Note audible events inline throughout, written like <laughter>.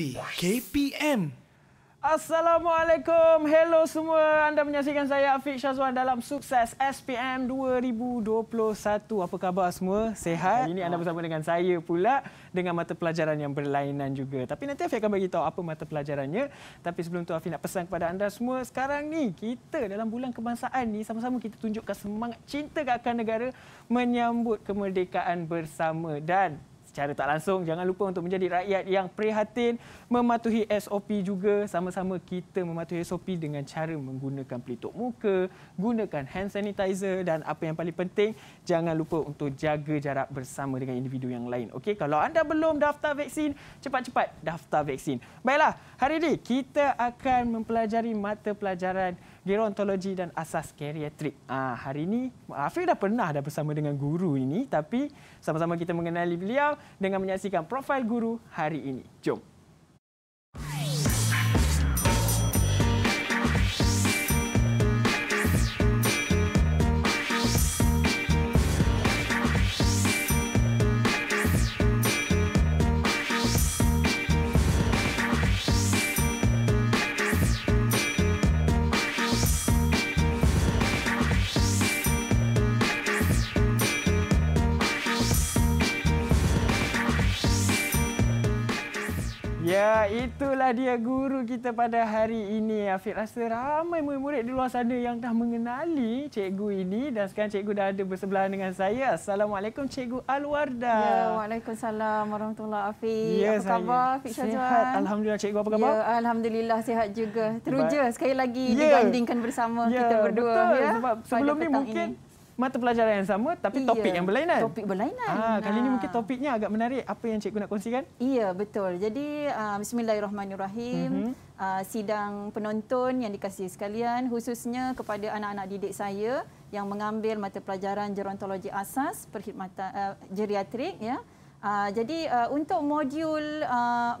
50 KPM. Assalamualaikum. Hello semua. Anda menyaksikan saya Afiq Syazwan dalam Sukses SPM 2021. Apa khabar semua? Sehat? Hari ini anda bersama dengan saya pula dengan mata pelajaran yang berlainan juga. Tapi nanti Afiq akan bagi tahu apa mata pelajarannya. Tapi sebelum tu Afiq nak pesan kepada anda semua. Sekarang ni kita dalam bulan kebangsaan ni sama-sama kita tunjukkan semangat cinta ke akan negara menyambut kemerdekaan bersama. Dan secara tak langsung jangan lupa untuk menjadi rakyat yang prihatin mematuhi SOP juga sama-sama kita mematuhi SOP dengan cara menggunakan pelitup muka gunakan hand sanitizer dan apa yang paling penting jangan lupa untuk jaga jarak bersama dengan individu yang lain okey kalau anda belum daftar vaksin cepat-cepat daftar vaksin baiklah hari ini kita akan mempelajari mata pelajaran gerontologi dan asas geriatrik. Ah hari ini ah, Afif dah pernah dah bersama dengan guru ini tapi sama-sama kita mengenali beliau dengan menyaksikan profil guru hari ini. Jom. Hai. itulah dia guru kita pada hari ini. Afiq rasa ramai murid-murid di luar sana yang dah mengenali cikgu ini dan sekarang cikgu dah ada bersebelahan dengan saya. Assalamualaikum cikgu Alwarda. Ya, Waalaikumsalam warahmatullahi wabarakatuh. Ya, apa khabar Afiq Syazwan? Sihat. Alhamdulillah cikgu apa khabar? Ya, Alhamdulillah sihat juga. Teruja sekali lagi ya. digandingkan bersama ya, kita berdua. Betul. Ya, Sebab sebelum ni mungkin ini mata pelajaran yang sama tapi topik yang berlainan. Topik berlainan. Ah, kali ini mungkin topiknya agak menarik. Apa yang cikgu nak kongsikan? Iya, betul. Jadi uh, bismillahirrahmanirrahim. Uh -huh. uh, sidang penonton yang dikasihi sekalian khususnya kepada anak-anak didik saya yang mengambil mata pelajaran gerontologi asas perkhidmatan uh, geriatrik ya. Uh, jadi uh, untuk modul uh, 4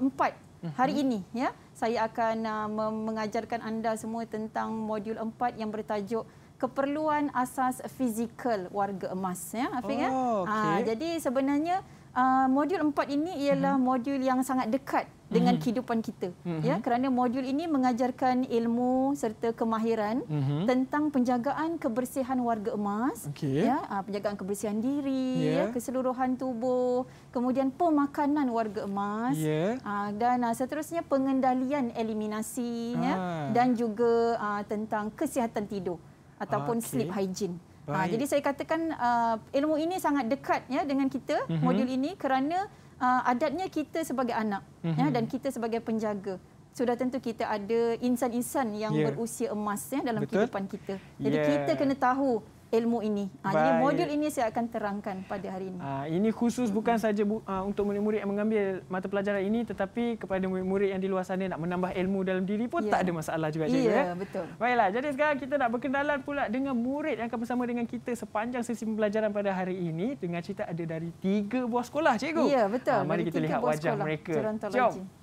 mhm. hari uh -huh. ini ya, saya akan uh, mengajarkan anda semua tentang modul 4 yang bertajuk keperluan asas fizikal warga emas ya apa ya? oh, ya. Ah, okay. Ha, jadi sebenarnya uh, modul 4 ini ialah hmm. modul yang sangat dekat dengan hmm. kehidupan kita hmm. ya mhm. kerana modul ini mengajarkan ilmu serta kemahiran hmm. tentang penjagaan kebersihan warga emas okay. ya uh, penjagaan kebersihan diri yeah. ya keseluruhan tubuh kemudian pemakanan warga emas yeah. Ya. uh, dan uh, seterusnya pengendalian eliminasi ya, ah. ya dan juga uh, tentang kesihatan tidur ataupun okay. sleep hygiene. Ha, jadi saya katakan uh, ilmu ini sangat dekat ya dengan kita mm-hmm. modul ini kerana uh, adatnya kita sebagai anak mm-hmm. ya mhm. dan kita sebagai penjaga sudah tentu kita ada insan-insan yang yeah. berusia emas ya dalam Betul. kehidupan kita. Jadi yeah. kita kena tahu ilmu ini. Ha, jadi modul ini saya akan terangkan pada hari ini. Ha, ini khusus bukan saja bu, ha, untuk murid-murid yang mengambil mata pelajaran ini tetapi kepada murid-murid yang di luar sana nak menambah ilmu dalam diri pun ya. tak ada masalah juga. Ya, cikgu, ya, betul. Baiklah, jadi sekarang kita nak berkenalan pula dengan murid yang akan bersama dengan kita sepanjang sesi pembelajaran pada hari ini dengan cerita ada dari tiga buah sekolah, cikgu. Ya, betul. Ha, mari dari kita lihat wajah sekolah, mereka. Jom. Lagi.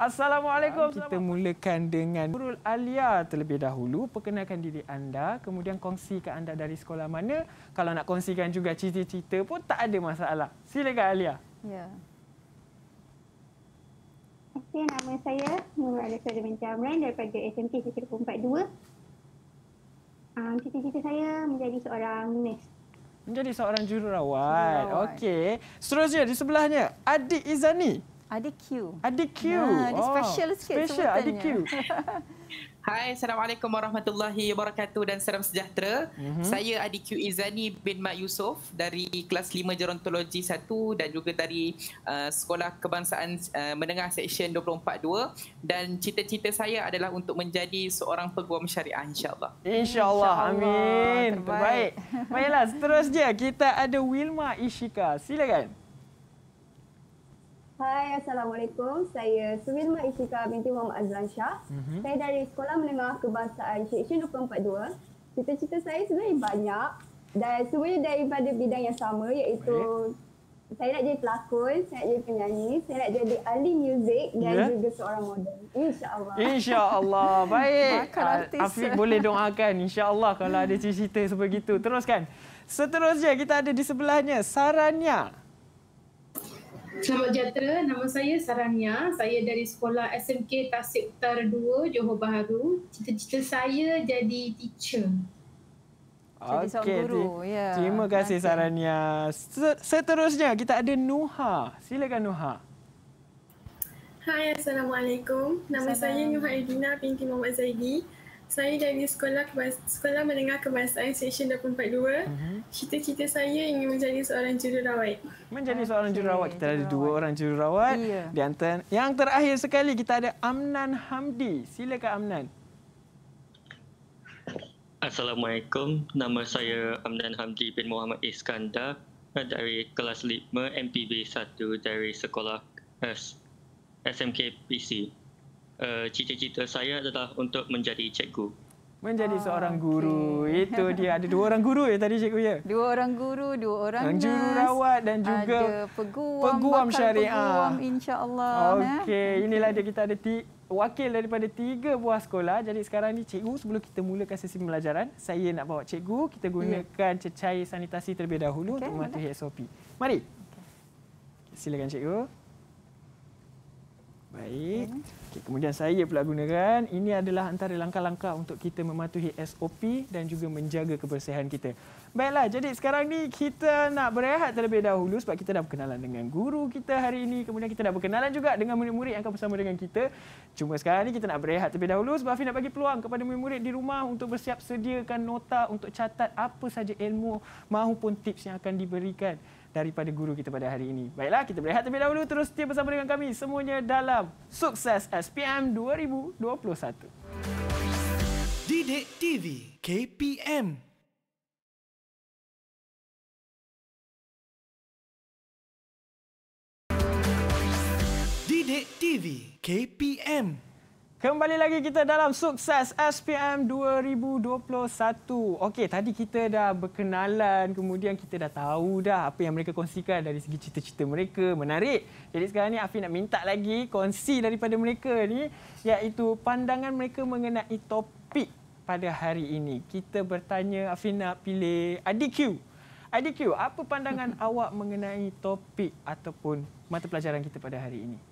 Assalamualaikum. Kita mulakan dengan Nurul Alia terlebih dahulu. Perkenalkan diri anda, kemudian kongsikan anda dari sekolah mana. Kalau nak kongsikan juga cerita-cerita pun tak ada masalah. Silakan Alia. Ya. Okay, nama saya Nurul Alia Sadamin Jamran daripada SMK Sekir 42. Um, cerita cita saya menjadi seorang nurse. Menjadi seorang jururawat. jururawat. Okey. Seterusnya di sebelahnya, Adik Izani. Ada Q. Ada Q. Nah, ada oh, special oh, sikit special sebutannya. Special ada Q. Hai, Assalamualaikum Warahmatullahi Wabarakatuh dan salam sejahtera. Mm-hmm. Saya Adi Q. Izani bin Mat Yusof dari kelas 5 Gerontologi 1 dan juga dari uh, Sekolah Kebangsaan uh, Menengah Seksyen 242 dan cita-cita saya adalah untuk menjadi seorang peguam syariah insyaAllah. InsyaAllah. Amin. Terbaik. Baiklah, seterusnya kita ada Wilma Ishika. Silakan. Hai, Assalamualaikum. Saya Suwilma Isika binti Muhammad Azlan Shah. Mm-hmm. Saya dari Sekolah Menengah Kebangsaan Seksyen 242. Cita-cita saya sebenarnya banyak dan semuanya daripada bidang yang sama iaitu Baik. saya nak jadi pelakon, saya nak jadi penyanyi, saya nak jadi ahli muzik dan yeah. juga seorang model. InsyaAllah. InsyaAllah. <laughs> Baik. Makan ah, Afiq boleh doakan insyaAllah kalau ada cita-cita seperti itu. Teruskan. Seterusnya kita ada di sebelahnya Sarania. Selamat sejahtera. Nama saya Sarania. Saya dari sekolah SMK Tasik Utara 2, Johor Bahru. Cita-cita saya jadi teacher. Okey, guru. Ya. Terima kasih Sarania. Seterusnya kita ada Nuha. Silakan Nuha. Hai, assalamualaikum. Nama Assalam. saya Nuha Edina binti Muhammad Zaidi saya dari sekolah kebangsaan, sekolah menengah kebangsaan Seksyen 242 uh-huh. cita-cita saya ingin menjadi seorang jururawat menjadi okay. seorang jururawat kita jururawat. ada dua orang jururawat yeah. di antara yang terakhir sekali kita ada Amnan Hamdi silakan Amnan Assalamualaikum nama saya Amnan Hamdi bin Muhammad Iskandar eh, dari kelas 5 MPB 1 dari sekolah eh, S- SMK PC Eh, cita-cita saya adalah untuk menjadi cikgu. Menjadi oh, seorang guru. Okay. Itu dia. Ada dua orang guru ya tadi cikgu ya? Dua orang guru, dua orang juru rawat dan juga ada peguam, peguam syariah. Peguam insya-Allah. Eh. Okey, ya? inilah dia kita ada wakil daripada tiga buah sekolah. Jadi sekarang ni cikgu sebelum kita mulakan sesi pembelajaran, saya nak bawa cikgu kita ya. gunakan yeah. cecair sanitasi terlebih dahulu okay, untuk mematuhi SOP. Mari. Okay. Silakan cikgu. Baik. Okay, kemudian saya pula gunakan. Ini adalah antara langkah-langkah untuk kita mematuhi SOP dan juga menjaga kebersihan kita. Baiklah, jadi sekarang ni kita nak berehat terlebih dahulu sebab kita dah berkenalan dengan guru kita hari ini. Kemudian kita dah berkenalan juga dengan murid-murid yang akan bersama dengan kita. Cuma sekarang ni kita nak berehat terlebih dahulu sebab Afi nak bagi peluang kepada murid-murid di rumah untuk bersiap sediakan nota untuk catat apa saja ilmu maupun tips yang akan diberikan daripada guru kita pada hari ini. Baiklah, kita berehat terlebih dahulu. Terus setia bersama dengan kami semuanya dalam Sukses SPM 2021. Didik TV KPM Didik TV KPM Kembali lagi kita dalam sukses SPM 2021. Okey, tadi kita dah berkenalan, kemudian kita dah tahu dah apa yang mereka kongsikan dari segi cerita-cerita mereka. Menarik. Jadi sekarang ni Afi nak minta lagi kongsi daripada mereka ni iaitu pandangan mereka mengenai topik pada hari ini. Kita bertanya Afi nak pilih IDQ. IDQ, apa pandangan <laughs> awak mengenai topik ataupun mata pelajaran kita pada hari ini?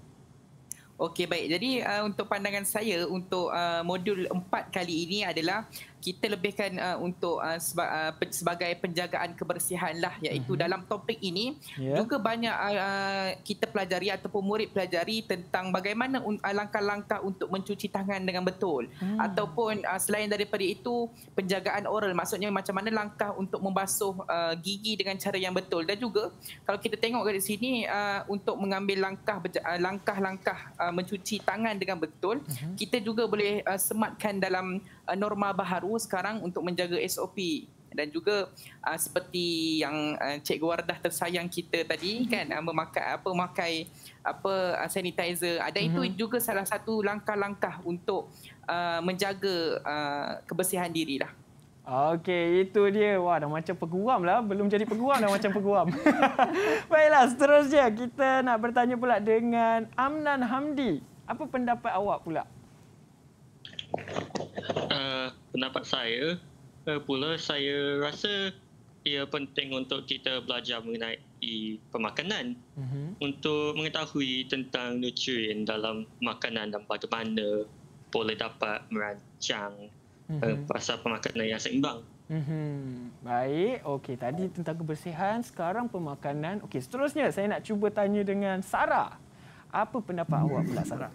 Okey baik. Jadi uh, untuk pandangan saya untuk uh, modul 4 kali ini adalah kita lebihkan uh, untuk uh, seba- uh, pe- sebagai penjagaan kebersihan lah iaitu mm-hmm. dalam topik ini yeah. juga banyak uh, uh, kita pelajari ataupun murid pelajari tentang bagaimana un- uh, langkah-langkah untuk mencuci tangan dengan betul mm. ataupun uh, selain daripada itu penjagaan oral maksudnya macam mana langkah untuk membasuh uh, gigi dengan cara yang betul dan juga kalau kita tengok kat sini uh, untuk mengambil langkah uh, langkah-langkah uh, mencuci tangan dengan betul mm-hmm. kita juga boleh uh, sematkan dalam Eh, norma baharu sekarang untuk menjaga SOP dan juga uh, seperti yang uh, Cikgu Wardah tersayang kita tadi mm-hmm. kan uh, memakai apa memakai apa uh, sanitizer ada mm-hmm. itu mhm. juga salah satu langkah-langkah untuk uh, menjaga uh, kebersihan dirilah. Okey, itu dia. Wah, dah macam peguam lah. Belum jadi peguam dah macam peguam. <laughs> Baiklah, seterusnya kita nak bertanya pula dengan Amnan Hamdi. Apa pendapat awak pula uh, pendapat saya uh, pula saya rasa ia penting untuk kita belajar mengenai pemakanan mm-hmm. untuk mengetahui tentang nutrien dalam makanan dan bagaimana boleh dapat merancang mm-hmm. uh, pasal pemakanan yang seimbang. Mm-hmm. Baik, okay. tadi tentang kebersihan, sekarang pemakanan. Okay, seterusnya saya nak cuba tanya dengan Sarah. Apa pendapat awak pula Sarah?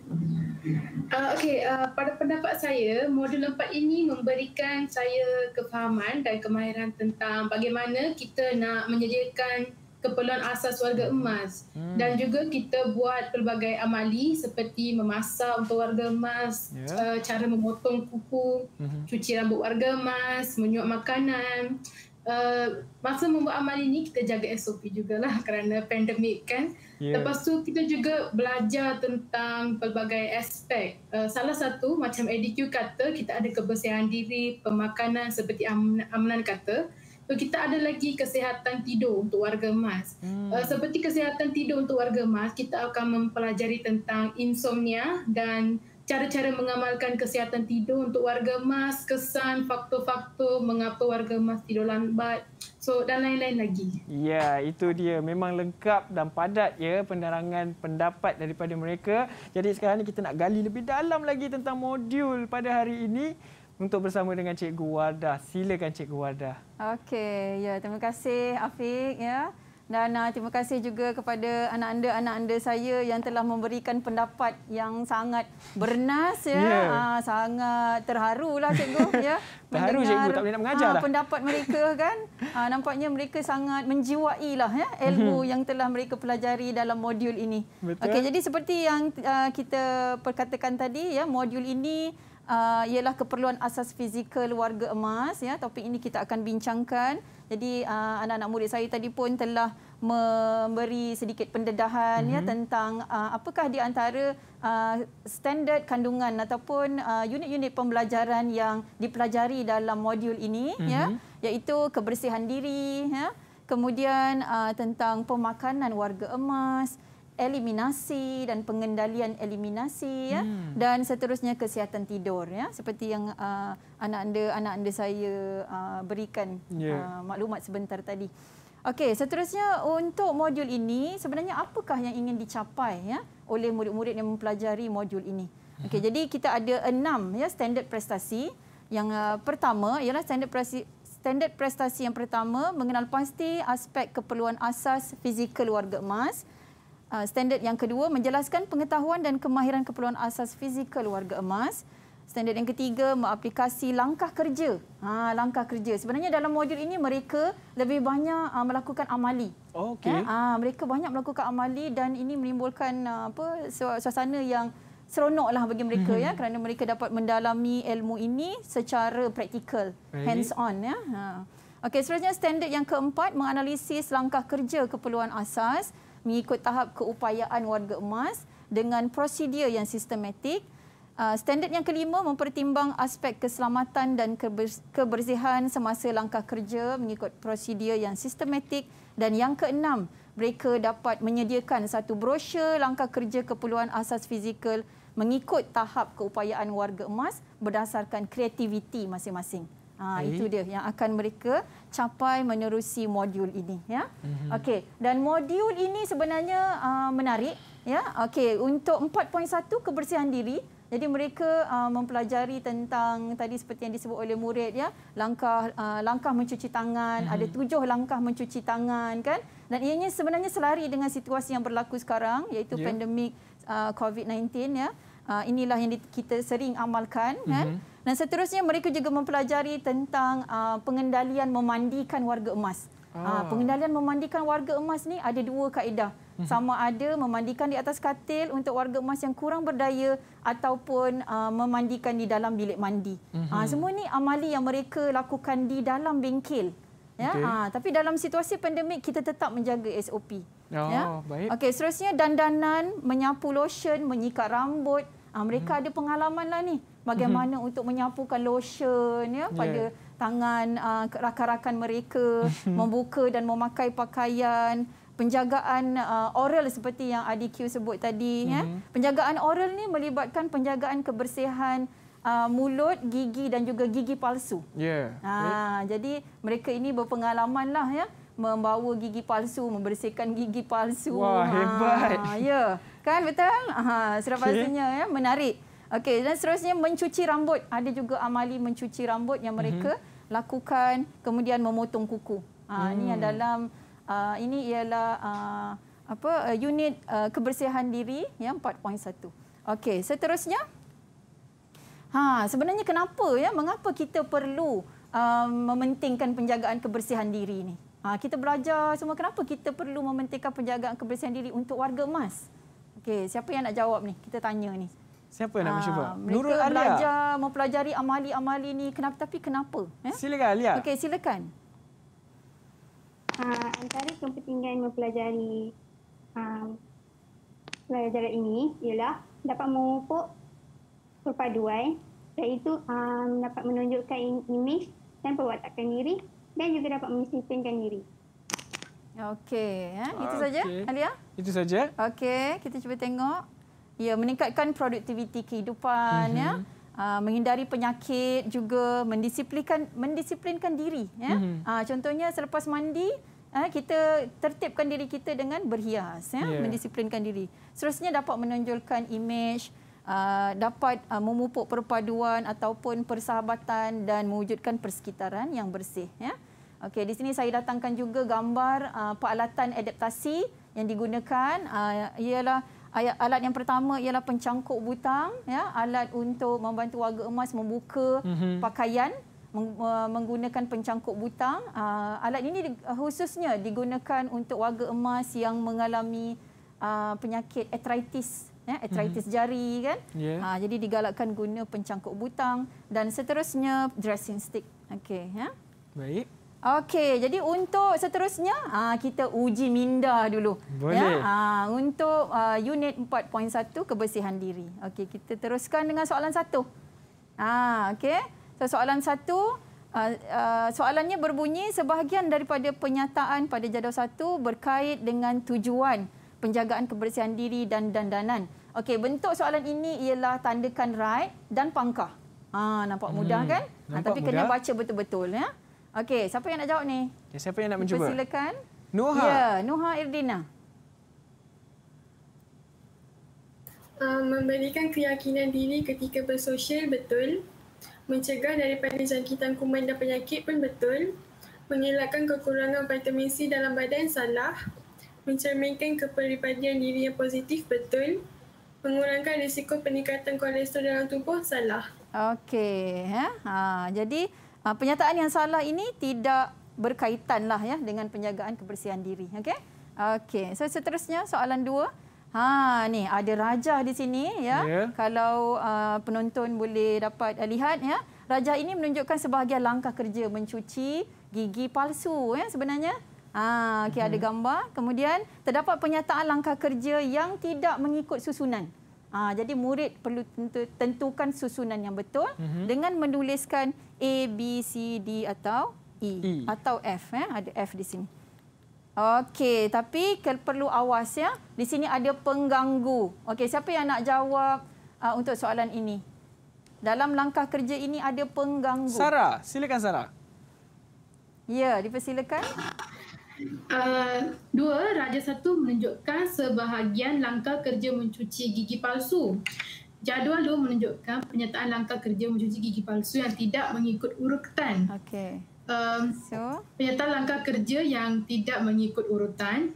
Uh, Okey, uh, pada pendapat saya, modul 4 ini memberikan saya kefahaman dan kemahiran tentang bagaimana kita nak menyediakan keperluan asas warga emas hmm. dan juga kita buat pelbagai amali seperti memasak untuk warga emas, yeah. Ya. uh, cara memotong kuku, hmm. cuci rambut warga emas, menyuap makanan Eh, masa membuat amal ini kita jaga SOP juga lah <laughs> kerana pandemik kan. Yeah. Lepas tu kita juga belajar tentang pelbagai aspek. Uh, salah satu macam EDQ kata kita ada kebersihan diri, pemakanan seperti amalan kata. So, kita ada lagi kesihatan tidur untuk warga emas. Hmm. Uh, seperti kesihatan tidur untuk warga emas, kita akan mempelajari tentang insomnia dan cara-cara mengamalkan kesihatan tidur untuk warga emas, kesan, faktor-faktor mengapa warga emas tidur lambat so dan lain-lain lagi. Ya, itu dia. Memang lengkap dan padat ya penerangan pendapat daripada mereka. Jadi sekarang ni kita nak gali lebih dalam lagi tentang modul pada hari ini untuk bersama dengan Cikgu Wardah. Silakan Cikgu Wardah. Okey, ya terima kasih Afiq ya dan uh, terima kasih juga kepada anak anda anak anda saya yang telah memberikan pendapat yang sangat bernas ya yeah. Ya. uh, sangat terharulah cikgu <laughs> ya terharu cikgu tak boleh nak mengajar uh, lah. pendapat mereka kan uh, nampaknya mereka sangat lah, ya ilmu <laughs> yang telah mereka pelajari dalam modul ini Okay, jadi seperti yang uh, kita perkatakan tadi ya modul ini uh, ialah keperluan asas fizikal warga emas ya topik ini kita akan bincangkan jadi uh, anak-anak murid saya tadi pun telah memberi sedikit pendedahan mm-hmm. ya mhm. tentang uh, apakah di antara uh, standard kandungan ataupun uh, unit-unit pembelajaran yang dipelajari dalam modul ini mm-hmm. ya mhm. iaitu kebersihan diri ya kemudian uh, tentang pemakanan warga emas eliminasi dan pengendalian eliminasi ya hmm. dan seterusnya kesihatan tidur ya seperti yang uh, anak anda anak anda saya uh, berikan yeah. uh, maklumat sebentar tadi. Okey, seterusnya untuk modul ini sebenarnya apakah yang ingin dicapai ya oleh murid-murid yang mempelajari modul ini. Okey, uh-huh. jadi kita ada enam ya standard prestasi. Yang uh, pertama ialah standard prestasi standard prestasi yang pertama mengenal pasti aspek keperluan asas fizikal warga emas. Uh, standard yang kedua menjelaskan pengetahuan dan kemahiran keperluan asas fizikal warga emas. Standard yang ketiga mengaplikasi langkah kerja. Ha, langkah kerja. Sebenarnya dalam modul ini mereka lebih banyak uh, melakukan amali. Oh, okay. Ha, mereka banyak melakukan amali dan ini menimbulkan uh, apa suasana yang seronoklah bagi mereka hmm. ya kerana mereka dapat mendalami ilmu ini secara praktikal, okay. hands on ya. Ha. Okey, seterusnya standard yang keempat menganalisis langkah kerja keperluan asas mengikut tahap keupayaan warga emas dengan prosedur yang sistematik. Ah, standard yang kelima mempertimbang aspek keselamatan dan kebersihan semasa langkah kerja mengikut prosedur yang sistematik. Dan yang keenam, mereka dapat menyediakan satu brosur langkah kerja keperluan asas fizikal mengikut tahap keupayaan warga emas berdasarkan kreativiti masing-masing. Ha, itu dia yang akan mereka capai menerusi modul ini. Ya, mhm. okay. Dan modul ini sebenarnya uh, menarik. Ya, okay. Untuk 4.1 kebersihan diri. Jadi mereka uh, mempelajari tentang tadi seperti yang disebut oleh murid ya langkah uh, langkah mencuci tangan hmm. ada tujuh langkah mencuci tangan kan dan ianya sebenarnya selari dengan situasi yang berlaku sekarang iaitu yeah. pandemik uh, COVID-19 ya Ah, inilah yang kita sering amalkan mm-hmm. kan dan seterusnya mereka juga mempelajari tentang uh, pengendalian memandikan warga emas ah. uh, pengendalian memandikan warga emas ni ada dua kaedah mm-hmm. sama ada memandikan di atas katil untuk warga emas yang kurang berdaya ataupun uh, memandikan di dalam bilik mandi mm-hmm. uh, semua ni amali yang mereka lakukan di dalam bengkel ya okay. uh, tapi dalam situasi pandemik kita tetap menjaga SOP Oh, ya. baik. Okey, seterusnya dandanan, menyapu lotion, menyikat rambut. Ha, mereka hmm. ada pengalaman lah ni. Bagaimana hmm. untuk menyapukan lotion ya, ya. pada tangan uh, rakan-rakan mereka. <laughs> membuka dan memakai pakaian. Penjagaan uh, oral seperti yang Adi Q sebut tadi. Ya. Hmm. Ya. Penjagaan oral ni melibatkan penjagaan kebersihan Uh, mulut, gigi dan juga gigi palsu. Yeah. Uh, right. Jadi mereka ini berpengalaman lah ya membawa gigi palsu, membersihkan gigi palsu. Wah, ha, hebat. Ya. Kan betul? Ha, sudah okay. pastinya ya, menarik. Okey, dan seterusnya mencuci rambut. Ada juga amali mencuci rambut yang mhm. mereka mm-hmm. lakukan kemudian memotong kuku. Ha, mm. ini adalah hmm. ah, uh, ini ialah uh, apa eh, unit uh, kebersihan diri yang 4.1. Okey, seterusnya Ha, sebenarnya kenapa ya? Mengapa kita perlu uh, mementingkan penjagaan kebersihan diri ini? Ha, kita belajar semua kenapa kita perlu mementingkan penjagaan kebersihan diri untuk warga emas. Okey, siapa yang nak jawab ni? Kita tanya ni. Siapa yang nak ha, mencuba? Ha, Nurul Alia. Belajar, mempelajari amali-amali ni kenapa tapi kenapa? Ya? Silakan Alia. Okey, silakan. Ha, antara kepentingan mempelajari um, pelajaran ini ialah dapat mengupuk perpaduan iaitu um, dapat menunjukkan imej dan perwatakan diri dan juga dapat mendisiplinkan diri. Okey, ha? itu saja okay. Alia? Itu saja. Okey, kita cuba tengok. Ya, meningkatkan produktiviti kehidupan mm-hmm. ya. Uh, menghindari penyakit juga mendisiplinkan mendisiplinkan diri ya. Mm-hmm. Uh, contohnya selepas mandi uh, kita tertibkan diri kita dengan berhias ya, yeah. mendisiplinkan diri. Seterusnya dapat menonjolkan imej. Uh, dapat uh, memupuk perpaduan ataupun persahabatan dan mewujudkan persekitaran yang bersih ya. Okey di sini saya datangkan juga gambar uh, peralatan adaptasi yang digunakan uh, ialah alat yang pertama ialah pencangkuk butang ya alat untuk membantu warga emas membuka mm-hmm. pakaian menggunakan pencangkuk butang uh, alat ini khususnya digunakan untuk warga emas yang mengalami uh, penyakit arthritis ya, arthritis mm-hmm. jari kan. Yeah. Ha jadi digalakkan guna pencangkuk butang dan seterusnya dressing stick. Okey ya. Baik. Okey, jadi untuk seterusnya ha, kita uji minda dulu. Ya? Boleh. Ya, untuk ha, unit 4.1 kebersihan diri. Okey, kita teruskan dengan soalan satu. Okey, so, soalan satu. Soalannya berbunyi, sebahagian daripada penyataan pada jadual satu berkait dengan tujuan penjagaan kebersihan diri dan dandanan. Okey, bentuk soalan ini ialah tandakan right dan pangkah. Ha, nampak hmm, mudah kan? Ha, nampak ha, tapi mudah. kena baca betul-betul ya. Okey, siapa yang nak jawab ni? Ya, siapa yang nak mencuba? Silakan. Nuha. Ya, Nuha Irdina. Uh, memberikan keyakinan diri ketika bersosial betul. Mencegah daripada jangkitan kuman dan penyakit pun betul. Mengelakkan kekurangan vitamin C dalam badan salah mencerminkan kepribadian diri yang positif betul. Mengurangkan risiko peningkatan kolesterol dalam tubuh salah. Okey, ya. Ha, jadi ha, pernyataan yang salah ini tidak berkaitanlah ya dengan penjagaan kebersihan diri, okey? Okey. So seterusnya soalan dua. Ha ni ada rajah di sini ya. Yeah. Kalau uh, penonton boleh dapat uh, lihat ya. Rajah ini menunjukkan sebahagian langkah kerja mencuci gigi palsu ya sebenarnya. Okay, ah, okey ada mhm. gambar. Kemudian terdapat penyataan langkah kerja yang tidak mengikut susunan. Ah, jadi murid perlu tentukan susunan yang betul mhm. dengan menuliskan A, B, C, D atau E, e. atau F. Eh? Ada F di sini. Okey, tapi perlu awas ya. Di sini ada pengganggu. Okey, siapa yang nak jawab uh, untuk soalan ini? Dalam langkah kerja ini ada pengganggu. Sarah, silakan Sarah. Ya, dipersilakan. Uh, dua, Raja Satu menunjukkan sebahagian langkah kerja mencuci gigi palsu. Jadual dua menunjukkan pernyataan langkah kerja mencuci gigi palsu yang tidak mengikut urutan. Okay. Um, so? Penyertaan langkah kerja yang tidak mengikut urutan.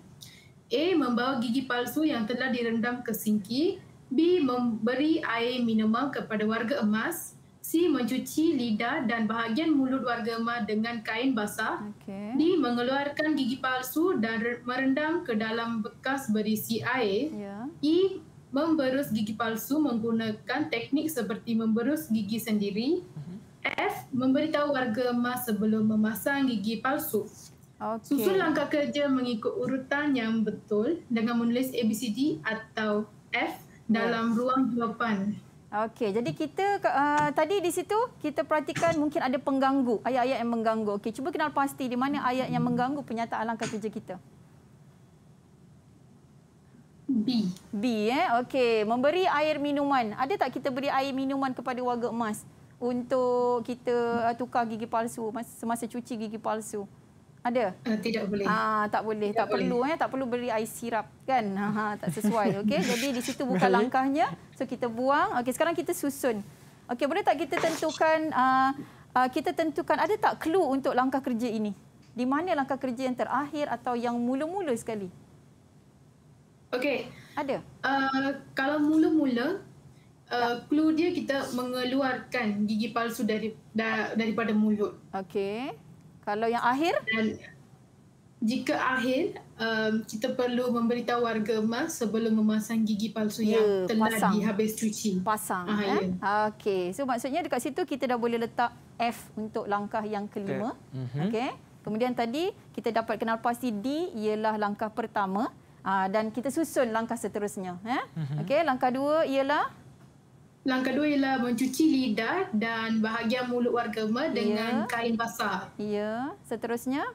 A. Membawa gigi palsu yang telah direndam ke sinki. B. Memberi air minimal kepada warga emas. Si mencuci lidah dan bahagian mulut warga Ma dengan kain basah. Okay. Di mengeluarkan gigi palsu dan merendam ke dalam bekas berisi air. Yeah. I memberus gigi palsu menggunakan teknik seperti memberus gigi sendiri. Uh-huh. F memberitahu warga Ma sebelum memasang gigi palsu. Okay. Susun langkah kerja mengikut urutan yang betul dengan menulis ABCD atau F dalam yes. ruang jawapan. Okey, jadi kita uh, tadi di situ kita perhatikan mungkin ada pengganggu, ayat-ayat yang mengganggu. Okey, cuba kenal pasti di mana ayat yang mengganggu penyataan langkah kerja kita. B. B eh. Okey, memberi air minuman. Ada tak kita beri air minuman kepada warga emas untuk kita ah, tukar gigi palsu semasa cuci gigi palsu? Tak. Ada? Uh, tidak boleh. Ah, tak boleh. Tidak tak boleh. perlu ya, tak perlu beri air sirap kan. Ha, tak sesuai. <laughs> okay Jadi di situ bukan langkahnya. So kita buang. okay sekarang kita susun. okay boleh tak kita tentukan uh, kita tentukan ada tak clue untuk langkah kerja ini? Di mana langkah kerja yang terakhir atau yang mula-mula sekali? Okey. Ada. Uh, kalau mula-mula Uh, clue dia kita mengeluarkan gigi palsu dari daripada mulut. Okey. Kalau yang akhir? Dan jika akhir, um, kita perlu memberitahu warga emas sebelum memasang gigi palsu ya, yang telah pasang. dihabis cuci. Pasang. Ah, eh? yeah. Okey. So maksudnya dekat situ kita dah boleh letak F untuk langkah yang kelima. Mhm. Okey. Mm-hmm. Okay. Kemudian tadi kita dapat kenal pasti D ialah langkah pertama. Uh, dan kita susun langkah seterusnya. Eh? Mm-hmm. Okey. Langkah dua ialah? Langkah dua ialah mencuci lidah dan bahagian mulut wargama ya. dengan kain basah. Ya, seterusnya?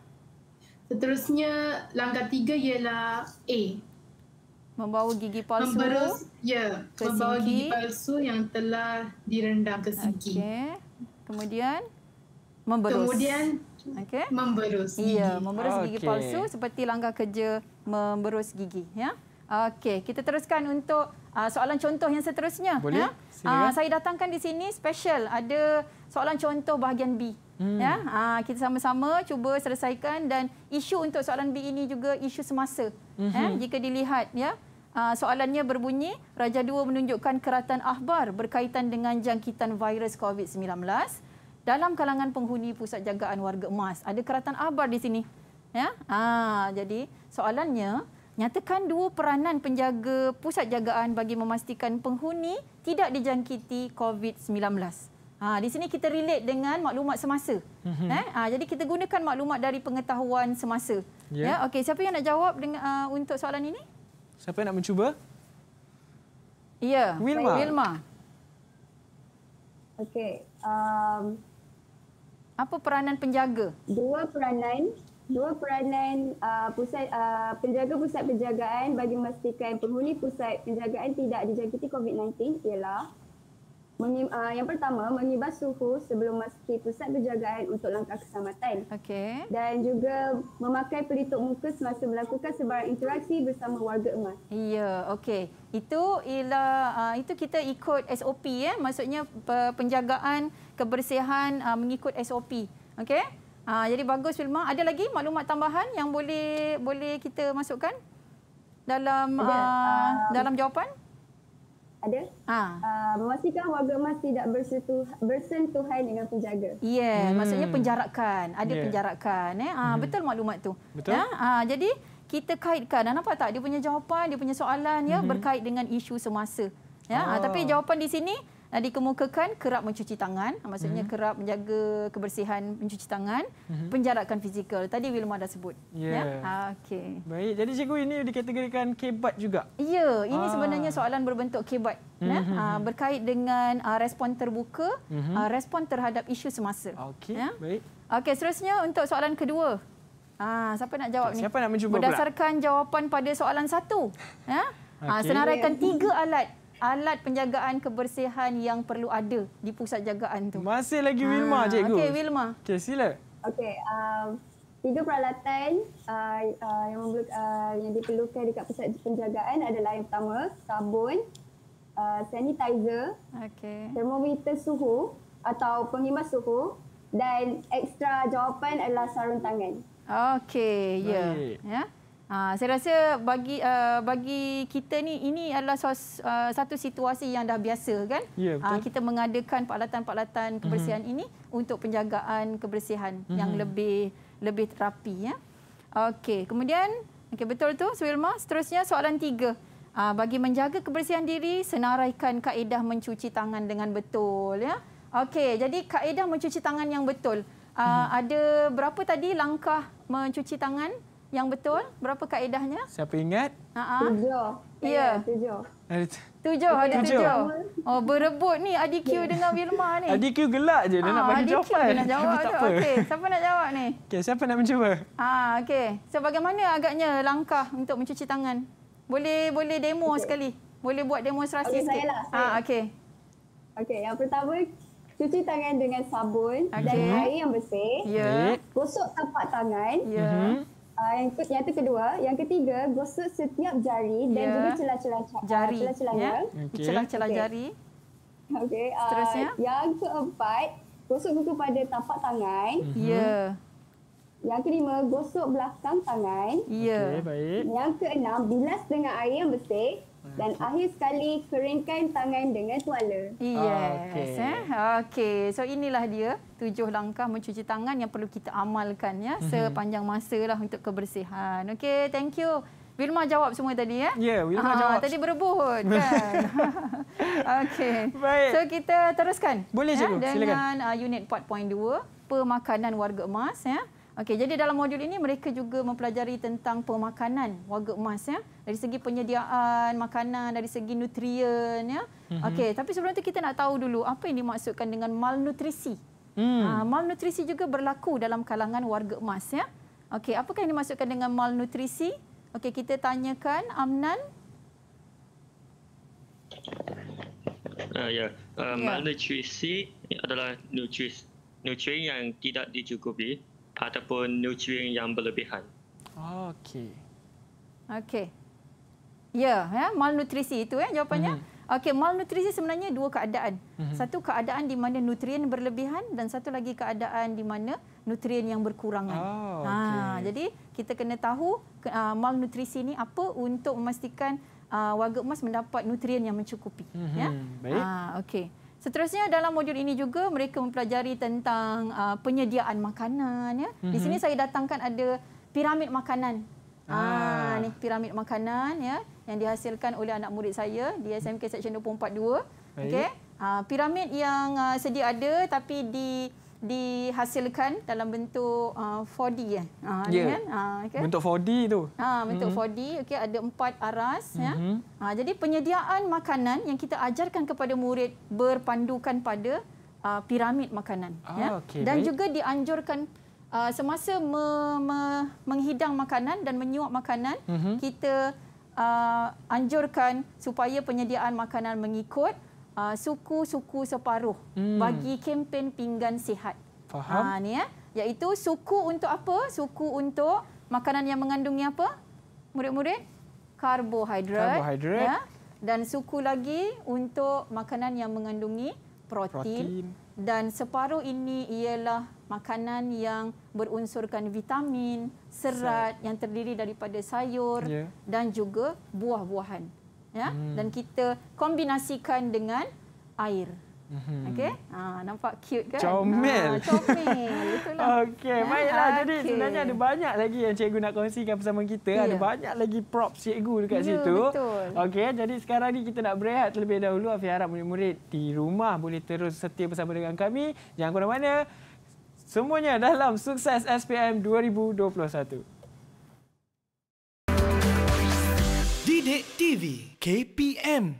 Seterusnya, langkah tiga ialah A. Membawa gigi palsu. Memberus, ya, ke membawa singgi. gigi palsu yang telah direndam ke sinki. Okay. Kemudian, memberus. Kemudian, okay. memberus ya, gigi. Ya, memberus okay. gigi palsu seperti langkah kerja memberus gigi. Ya. Okey, kita teruskan untuk uh, soalan contoh yang seterusnya. Boleh. Ya? Uh, saya datangkan di sini special ada soalan contoh bahagian B. Hmm. Ya, uh, kita sama-sama cuba selesaikan dan isu untuk soalan B ini juga isu semasa. hmm Ya? Mhm. Jika dilihat, ya. Uh, soalannya berbunyi Raja Dua menunjukkan keratan ahbar berkaitan dengan jangkitan virus COVID-19 dalam kalangan penghuni pusat jagaan warga emas. Ada keratan ahbar di sini. Ya. Ah, jadi soalannya nyatakan dua peranan penjaga pusat jagaan bagi memastikan penghuni tidak dijangkiti COVID-19. Ha, di sini kita relate dengan maklumat semasa. Mhm. Eh? Ha, jadi kita gunakan maklumat dari pengetahuan semasa. Yeah. Ya. Okey, siapa yang nak jawab dengan uh, untuk soalan ini? Siapa yang nak mencuba? Ya, Wilma. Wilma. Okey, um, apa peranan penjaga? Dua peranan dua peranan uh, pusat uh, penjaga pusat penjagaan bagi memastikan penghuni pusat penjagaan tidak dijangkiti COVID-19 ialah mengim, uh, yang pertama mengibas suhu sebelum masuk ke pusat penjagaan untuk langkah keselamatan. Okay. Dan juga memakai pelitup muka semasa melakukan sebarang interaksi bersama warga emas. Ya, okey. Itu ialah uh, itu kita ikut SOP ya, maksudnya penjagaan kebersihan uh, mengikut SOP. Okey. Ha, jadi bagus Wilma. Ada lagi maklumat tambahan yang boleh boleh kita masukkan dalam uh, um, dalam jawapan? Ada. Ha. Uh, memastikan warga emas tidak bersentuhan dengan penjaga. Ya, yeah, hmm. maksudnya penjarakan. Ada yeah. penjarakan. Eh? Ha, hmm. Betul maklumat tu. Betul. Ya? Ha, jadi kita kaitkan. Dan nampak tak dia punya jawapan, dia punya soalan ya, hmm. berkait dengan isu semasa. Ya, ah. Oh. tapi jawapan di sini Nah, dikemukakan kerap mencuci tangan, maksudnya mm-hmm. kerap menjaga kebersihan mencuci tangan, mm-hmm. penjarakan fizikal. Tadi Wilma dah sebut. Ya? Yeah. Ya. Okey. Baik, jadi cikgu ini dikategorikan kebat juga. Ya, ini ah. sebenarnya soalan berbentuk kebat. Mm-hmm. Ya? Mhm, ah, mhm. berkait dengan ah, respon terbuka, mm-hmm. respon terhadap isu semasa. Okey. Ya? Baik. Okey, seterusnya untuk soalan kedua. Ah, siapa nak jawab ni? Berdasarkan pula? jawapan pada soalan satu. ya. Okay. Ah, senaraikan tiga alat alat penjagaan kebersihan yang perlu ada di pusat jagaan tu. Masih lagi ah, Wilma, ha. cikgu. Okey, Wilma. Okey, sila. Okey, um, tiga peralatan uh, uh, yang, uh, yang diperlukan dekat pusat penjagaan adalah yang pertama, sabun, uh, sanitizer, okay. termometer suhu atau pengimas suhu dan ekstra jawapan adalah sarung tangan. Okey, ya. Yeah. Yeah. Ha, saya rasa bagi uh, bagi kita ni ini adalah suas, uh, satu situasi yang dah biasa kan. Ya, uh, kita mengadakan peralatan-peralatan mhm. kebersihan uh-huh. ini untuk penjagaan kebersihan uh-huh. yang lebih lebih rapi ya. Okey, kemudian okey betul tu Suilma, seterusnya soalan tiga. Uh, bagi menjaga kebersihan diri senaraikan kaedah mencuci tangan dengan betul ya. Okey, jadi kaedah mencuci tangan yang betul. Uh, uh ada berapa tadi langkah mencuci tangan? Yang betul, berapa kaedahnya? Siapa ingat? Uh-huh. Tujuh. Ya, tujuh. Ya, tujuh, ada tujuh. Oh, berebut ni adik Q ya. dengan Wilma ni. Q gelak je, dia ah, nak bagi ADQ jawapan. ADQ nak jawab <laughs> tu. Okey, siapa nak jawab ni? Okey, siapa nak mencuba? Ah, okey. So, bagaimana agaknya langkah untuk mencuci tangan? Boleh boleh demo okay. sekali. Boleh buat demonstrasi okay, sikit. Ah, okey, saya lah. Ah, okey. Okey, yang pertama, cuci tangan dengan sabun okay. dan air yang bersih. Ya. Yeah. Gosok tapak tangan. Ya. Yeah. Mhm. Uh, yang, ke, yang kedua, yang ketiga, gosok setiap jari dan ya. juga celah-celah jari. Celah-celah yeah. okay. celah-celah okay. jari. Okey. Uh, Seterusnya. Yang keempat, gosok kuku pada tapak tangan. Mm-hmm. Ya. Yeah. Yang kelima, gosok belakang tangan. Ya. Yeah. Okay, baik. Yang keenam, bilas dengan air yang bersih. Dan okay. akhir sekali keringkan tangan dengan tuala. Yes. Okay. Ah, okay. Eh? Ah, so inilah dia tujuh langkah mencuci tangan yang perlu kita amalkan ya mhm. sepanjang masa lah untuk kebersihan. Okay. Thank you. Wilma jawab semua tadi ya? Ya, yeah, Wilma Aha, jawab. Tadi berebut kan. <laughs> Okey. Baik. So kita teruskan. Boleh ya, cikgu, silakan. Dengan uh, unit 4.2, pemakanan warga emas ya. Okey, jadi dalam modul ini mereka juga mempelajari tentang pemakanan warga emas ya. Dari segi penyediaan makanan, dari segi nutrien ya. Mm-hmm. Okey, tapi sebelum itu kita nak tahu dulu apa yang dimaksudkan dengan malnutrisi. Mm. Ha, malnutrisi juga berlaku dalam kalangan warga emas ya. Okey, apa yang dimaksudkan dengan malnutrisi? Okey, kita tanyakan Amnan. Uh, ya, yeah. uh, ya. yeah. malnutrisi adalah nutrisi nutrien yang tidak dicukupi ataupun nutrien yang berlebihan. Okey. Okey. Ya, ya, malnutrisi itu ya jawapannya. Mm -hmm. Okey, malnutrisi sebenarnya dua keadaan. Mm -hmm. Satu keadaan di mana nutrien berlebihan dan satu lagi keadaan di mana nutrien yang berkurangan. Oh, ah, okay. Ha, jadi kita kena tahu uh, malnutrisi ni apa untuk memastikan uh, warga emas mendapat nutrien yang mencukupi, mm -hmm. ya. Baik. Ha, okey. Seterusnya dalam modul ini juga mereka mempelajari tentang uh, penyediaan makanan ya. Mm-hmm. Di sini mhm. saya datangkan ada piramid makanan. Ah. ah ni piramid makanan ya yang dihasilkan oleh anak murid saya di SMK Section 242. Okey. Ah piramid yang uh, sedia ada tapi di dihasilkan dalam bentuk uh, 4D ya. Uh, yeah. Ya. kan? uh, ah, okay. Bentuk 4D tu. Ha, bentuk mm -hmm. 4D. Okey ada empat aras mm -hmm. ya. Ha, jadi penyediaan makanan yang kita ajarkan kepada murid berpandukan pada uh, piramid makanan ah, ya. Okay, dan baik. juga dianjurkan uh, semasa me me menghidang makanan dan menyuap makanan mm -hmm. kita uh, anjurkan supaya penyediaan makanan mengikut uh, ah, suku-suku separuh hmm. bagi kempen pinggan sihat. Faham? Ha, ni ya. Iaitu suku untuk apa? Suku untuk makanan yang mengandungi apa? Murid-murid? Karbohidrat. Karbohidrat. Ya. Dan suku lagi untuk makanan yang mengandungi protein. protein. Dan separuh ini ialah makanan yang berunsurkan vitamin, serat Sat. yang terdiri daripada sayur yeah. dan juga buah-buahan ya hmm. dan kita kombinasikan dengan air. Hmm. Okey. Ha nampak cute kan? Comel. Ha, comel. <laughs> Okey, ya? baiklah. Jadi okay. sebenarnya ada banyak lagi yang cikgu nak kongsikan bersama kita. Yeah. Ada banyak lagi props cikgu dekat yeah, situ. Okey, jadi sekarang ni kita nak berehat terlebih dahulu. Afi harap murid-murid di rumah boleh terus setia bersama dengan kami. Jangan ke mana-mana. Semuanya dalam sukses SPM 2021. Sidik TV KPM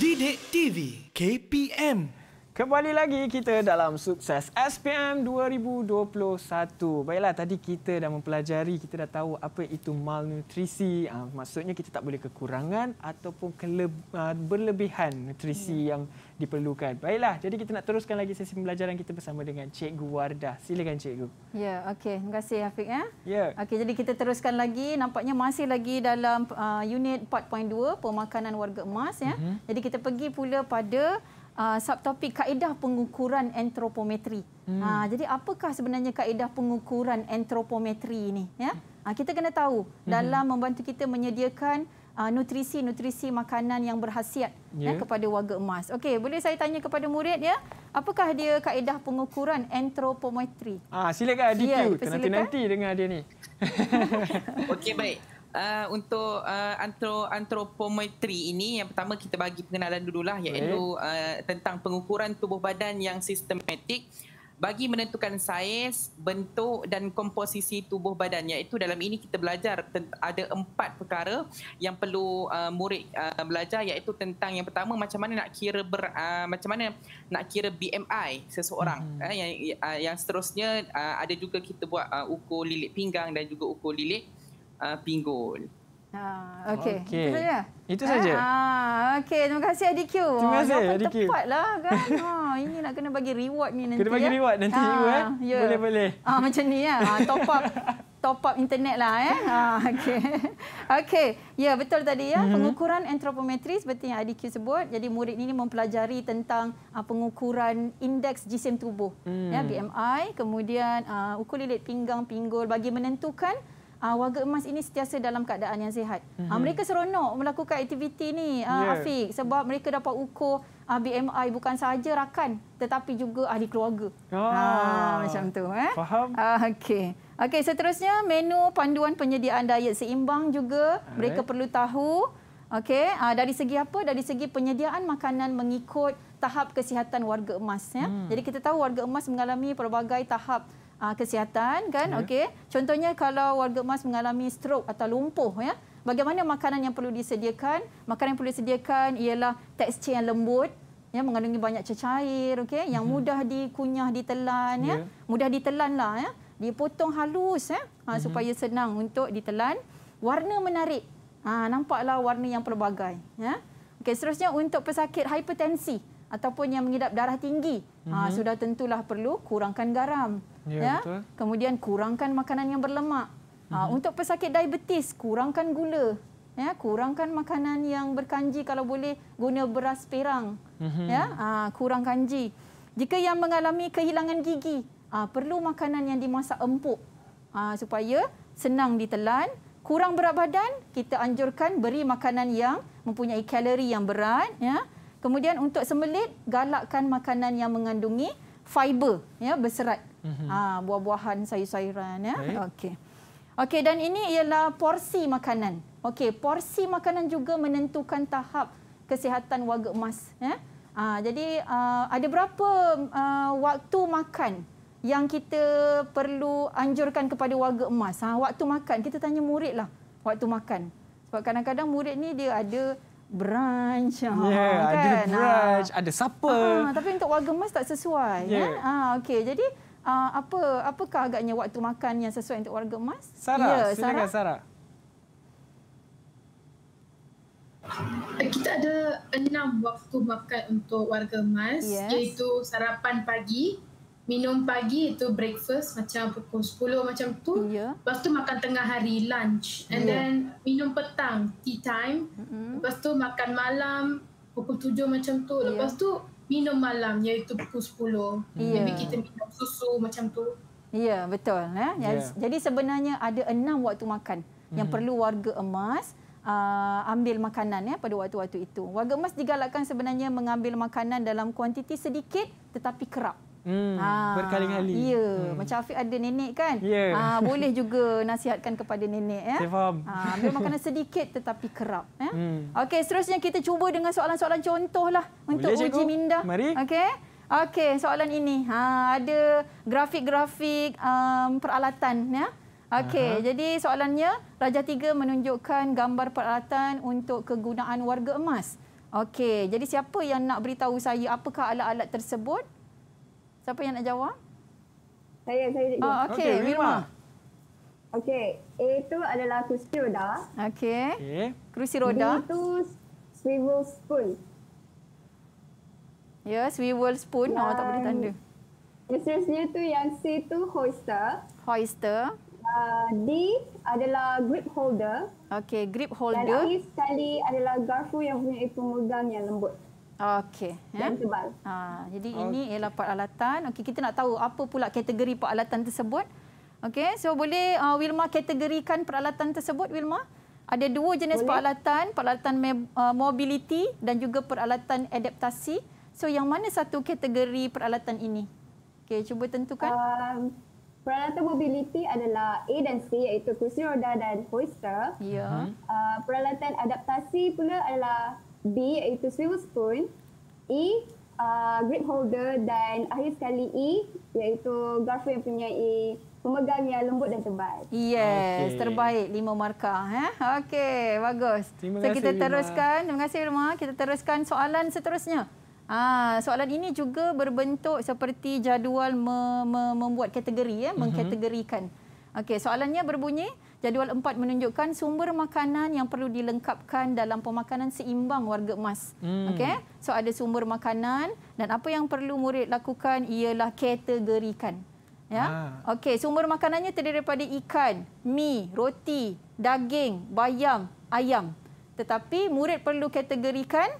Didik TV KPM Kembali lagi kita dalam sukses SPM 2021. Baiklah, tadi kita dah mempelajari, kita dah tahu apa itu malnutrisi. Ha, maksudnya kita tak boleh kekurangan ataupun kele- ah, berlebihan nutrisi hmm. yang diperlukan. Baiklah, jadi kita nak teruskan lagi sesi pembelajaran kita bersama dengan Cikgu Wardah. Silakan Cikgu. Ya, okey. Terima kasih Hafiq ya. Ya. Okey, jadi kita teruskan lagi nampaknya masih lagi dalam uh, unit 4.2 pemakanan warga emas ya. Uh-huh. Jadi kita pergi pula pada uh, subtopik kaedah pengukuran entropometri. Hmm. Ha, jadi apakah sebenarnya kaedah pengukuran entropometri ini ya? Ha, kita kena tahu mhm. dalam membantu kita menyediakan nutrisi-nutrisi ah, uh, makanan yang berhasiat yeah. eh, ya. kepada warga emas. Okey, boleh saya tanya kepada murid ya? Apakah dia kaedah pengukuran entropometri? Ah, silakan DQ. Yeah, Nanti-nanti dengan dia ni. <laughs> <laughs> Okey, baik. Uh, untuk uh, antro, antropometri ini, yang pertama kita bagi pengenalan dululah iaitu uh, tentang pengukuran tubuh badan yang sistematik bagi menentukan saiz, bentuk dan komposisi tubuh badan iaitu dalam ini kita belajar ada empat perkara yang perlu uh, murid uh, belajar iaitu tentang yang pertama macam mana nak kira ber, uh, macam mana nak kira BMI seseorang hmm. eh, yang uh, yang seterusnya uh, ada juga kita buat uh, ukur lilit pinggang dan juga ukur lilit uh, pinggul. Ah, okey. Okay. Itu saja. Ah, ah, Okey, terima kasih Q. Terima oh, kasih Q. Tepatlah kan. <laughs> Oh, ini nak kena bagi reward ni nanti. Kena bagi ya? reward nanti ah, juga. Eh? Yeah. Boleh, boleh. Ah, macam ni ya. Ah, top up. <laughs> top up internet lah eh. Ha okey. <laughs> Okey. Ya betul tadi ya mhm. pengukuran antropometri seperti yang Q sebut. Jadi murid ini mempelajari tentang pengukuran indeks jisim tubuh ya, hmm. ya BMI kemudian uh, ukur lilit pinggang pinggul bagi menentukan uh, warga emas ini sentiasa dalam keadaan yang sihat. Uh, mereka seronok melakukan aktiviti ini, uh, ah, yeah. Afiq. Sebab mereka dapat ukur uh, BMI bukan sahaja rakan tetapi juga ahli keluarga. Ah. Ha, macam tu. Eh? Faham. Uh, Okey. Okey, seterusnya menu panduan penyediaan diet seimbang juga Alright. mereka perlu tahu. Okay, uh, dari segi apa? Dari segi penyediaan makanan mengikut tahap kesihatan warga emas ya. Hmm. Jadi kita tahu warga emas mengalami pelbagai tahap uh, kesihatan kan yeah. okey contohnya kalau warga emas mengalami stroke atau lumpuh ya bagaimana makanan yang perlu disediakan makanan yang perlu disediakan ialah tekstur yang lembut ya mengandungi banyak cecair okey yang hmm. mudah dikunyah ditelan yeah. ya mudah ditelanlah ya dipotong halus ya ha, hmm. supaya senang untuk ditelan warna menarik ha nampaklah warna yang pelbagai ya okey seterusnya untuk pesakit hipertensi ataupun yang mengidap darah tinggi mm-hmm. ha, sudah tentulah perlu kurangkan garam Ya, ya? Betul. Kemudian kurangkan makanan yang berlemak. mm -hmm. Untuk pesakit diabetes, kurangkan gula. Ya, kurangkan makanan yang berkanji kalau boleh guna beras perang. Mm -hmm. ya? ha, kurang kanji. Jika yang mengalami kehilangan gigi, ha, perlu makanan yang dimasak empuk. Ha, supaya senang ditelan. Kurang berat badan, kita anjurkan beri makanan yang mempunyai kalori yang berat. Ya? Kemudian untuk semelit, galakkan makanan yang mengandungi fiber ya, berserat. Mm-hmm. Ha, buah-buahan, sayur-sayuran. Ya. Okay. Okay. okay, dan ini ialah porsi makanan. Okay, porsi makanan juga menentukan tahap kesihatan warga emas. Ya. Ha, jadi, uh, ada berapa uh, waktu makan yang kita perlu anjurkan kepada warga emas? Ha, waktu makan, kita tanya murid lah, waktu makan. Sebab kadang-kadang murid ni dia ada brunch. Ya, yeah, kan? ada brunch, ha. ada supper. Ha, tapi untuk warga emas tak sesuai. Yeah. Ya? ya. Ha, okay. Jadi, uh, apa apakah agaknya waktu makan yang sesuai untuk warga emas? Sarah, ya, silakan Sarah. Kita ada enam waktu makan untuk warga emas yes. iaitu sarapan pagi, minum pagi itu breakfast macam pukul 10 macam tu. Yeah. Lepas tu makan tengah hari lunch and yeah. then minum petang tea time. Mm-hmm. Lepas tu makan malam pukul 7 macam tu. Ya. Lepas yeah. tu minum malam iaitu pukul 10 yeah. kita minum susu macam tu ya yeah, betul eh? yeah. jadi, ya. jadi sebenarnya ada enam waktu makan mm-hmm. yang hmm. perlu warga emas Uh, ambil makanan ya pada waktu-waktu itu. Warga emas digalakkan sebenarnya mengambil makanan dalam kuantiti sedikit tetapi kerap. Hmm, ah, berkali-kali. Ya, hmm. macam Afiq ada nenek kan? Yeah. Ah, <laughs> boleh juga nasihatkan kepada nenek ya. Saya faham. Ah, ambil makanan sedikit tetapi kerap ya. Hmm. Okey, seterusnya kita cuba dengan soalan-soalan contoh lah untuk boleh uji minda. Mari. Okey. Okey, soalan ini. Ha, ada grafik-grafik um, peralatan ya. Okey, jadi soalannya Raja Tiga menunjukkan gambar peralatan untuk kegunaan warga emas. Okey, jadi siapa yang nak beritahu saya apakah alat-alat tersebut? Siapa yang nak jawab? Saya, saya cikgu. Oh, okey, okay, Wilma. Okey, A itu adalah kursi roda. Okey. Okay. Kursi roda. B itu swivel spoon. Ya, yeah, swivel spoon. Yang... Oh, tak boleh tanda. Seterusnya tu yang C itu hoister. Hoister. Uh, D adalah grip holder. Okey, grip holder. Dan akhir sekali adalah garfu yang punya itu mudang yang lembut. Okey. Ya. Dan tebal. Ha, jadi okay. ini ialah alatan. Okey, kita nak tahu apa pula kategori peralatan tersebut. Okey, so boleh uh, Wilma kategorikan peralatan tersebut, Wilma? Ada dua jenis boleh. peralatan, peralatan ah, mobility dan juga peralatan adaptasi. So yang mana satu kategori peralatan ini? Okey, cuba tentukan. Um, peralatan mobility adalah A dan C iaitu kursi roda dan hoister. Ya. Yeah. Uh, peralatan adaptasi pula adalah B iaitu silver spoon, E uh, grip holder dan akhir sekali E iaitu garfu yang punya E pemegang yang lembut dan tebal. Yes, okay. terbaik lima markah. Eh? Okey, bagus. Terima so, kasih, kita teruskan. Terima kasih, Irma. Kita teruskan soalan seterusnya. Ha, soalan ini juga berbentuk seperti jadual me- me- membuat kategori, ya? Mhm. mengkategorikan. Okey, soalannya berbunyi, Jadual empat menunjukkan sumber makanan yang perlu dilengkapkan dalam pemakanan seimbang warga emas. Hmm. Okey. Eh? So ada sumber makanan dan apa yang perlu murid lakukan ialah kategorikan. Ya. Ha. Okey, sumber makanannya terdiri daripada ikan, mi, roti, daging, bayam, ayam. Tetapi murid perlu kategorikan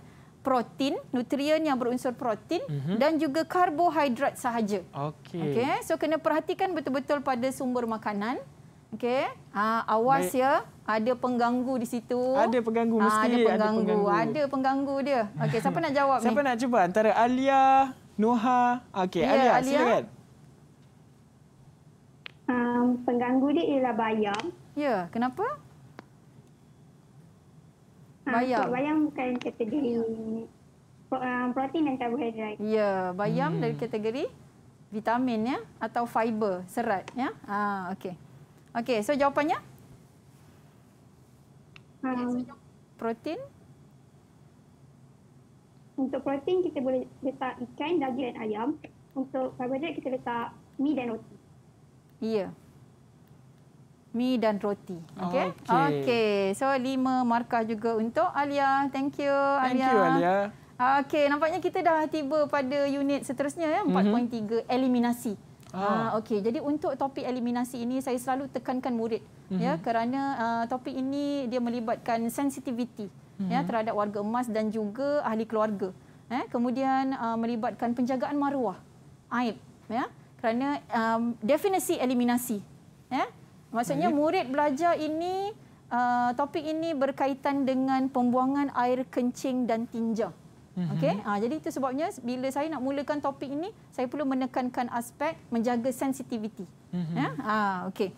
protein, nutrien yang berunsur protein uh-huh. dan juga karbohidrat sahaja. Okey. Okey, eh? so kena perhatikan betul-betul pada sumber makanan. Okey. Uh, awas Baik. ya, ada pengganggu di situ. Ada pengganggu ah, mesti. Uh, ada, pengganggu. ada pengganggu. Ada pengganggu dia. Okey, siapa nak jawab siapa ni? Siapa nak cuba antara Alia, Noha? Okey, yeah, Alia, Alia, silakan. Um, pengganggu dia ialah bayam. Ya, yeah, kenapa? Um, bayam. bayam bukan kategori um, protein dan karbohidrat. Ya, bayam hmm. dari kategori vitamin ya atau fiber, serat ya. Ah, okey. Okey, so jawapannya? Hmm. Protein? Untuk protein, kita boleh letak ikan, daging dan ayam. Untuk karbohidrat, kita letak mi dan roti. Iya. Yeah. Mi dan roti. Okey. Okay. okay. So lima markah juga untuk Alia. Thank you Alia. Thank you Alia. Okey, nampaknya kita dah tiba pada unit seterusnya ya, 4.3 mm -hmm. eliminasi. Ha ah. ah okay. jadi untuk topik eliminasi ini saya selalu tekankan murid mm-hmm. ya mhm. kerana uh, topik ini dia melibatkan sensitiviti mm-hmm. ya mhm. terhadap warga emas dan juga ahli keluarga eh kemudian uh, melibatkan penjagaan maruah aib ya kerana um, definisi eliminasi ya maksudnya aib. murid belajar ini uh, topik ini berkaitan dengan pembuangan air kencing dan tinja Mm-hmm. Okey. Ha, ah, jadi itu sebabnya bila saya nak mulakan topik ini, saya perlu menekankan aspek menjaga sensitiviti. Mm-hmm. Ya. Ha, ah, okey.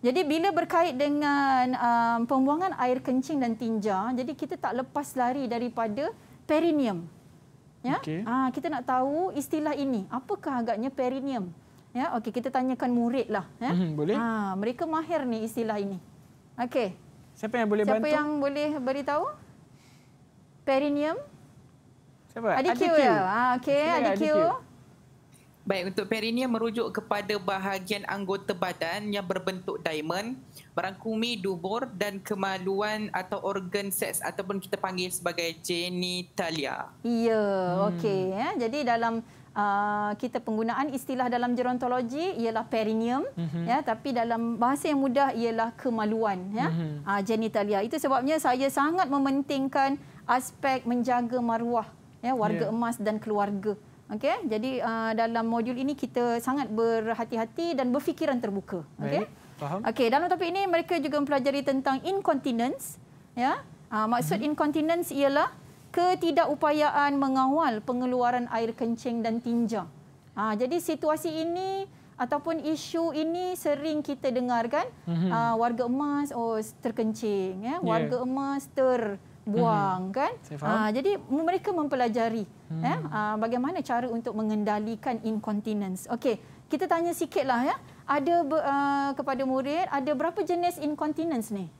Jadi bila berkait dengan um, pembuangan air kencing dan tinja, jadi kita tak lepas lari daripada perineum. Ya. Okay. Ha, ah, kita nak tahu istilah ini. Apakah agaknya perineum? Ya, okey kita tanyakan murid lah. Ya. Mm-hmm, boleh. Ha, mereka mahir ni istilah ini. Okey. Siapa yang boleh Siapa bantu? Siapa yang boleh beritahu? Perineum? Siapa? Adik Q. Ya? Ah, okey, Adik Q. Baik, untuk perinia merujuk kepada bahagian anggota badan yang berbentuk diamond, merangkumi dubur dan kemaluan atau organ seks ataupun kita panggil sebagai genitalia. Ya, hmm. okey. Ya. Jadi dalam Uh, kita penggunaan istilah dalam gerontologi ialah perineum mm-hmm. ya tapi dalam bahasa yang mudah ialah kemaluan ya mm-hmm. uh, genitalia itu sebabnya saya sangat mementingkan aspek menjaga maruah ya warga yeah. emas dan keluarga okey jadi uh, dalam modul ini kita sangat berhati-hati dan berfikiran terbuka okey faham okey dalam topik ini mereka juga mempelajari tentang incontinence ya uh, maksud mm-hmm. incontinence ialah ketidakupayaan mengawal pengeluaran air kencing dan tinja uh, jadi situasi ini ataupun isu ini sering kita dengarkan mm-hmm. uh, warga emas oh terkencing ya, ya. warga yeah. emas ter buang hmm. kan Saya ah, jadi mereka mempelajari hmm. ya uh, bagaimana cara untuk mengendalikan incontinence okey kita tanya sikitlah ya ada uh, kepada murid ada berapa jenis incontinence ni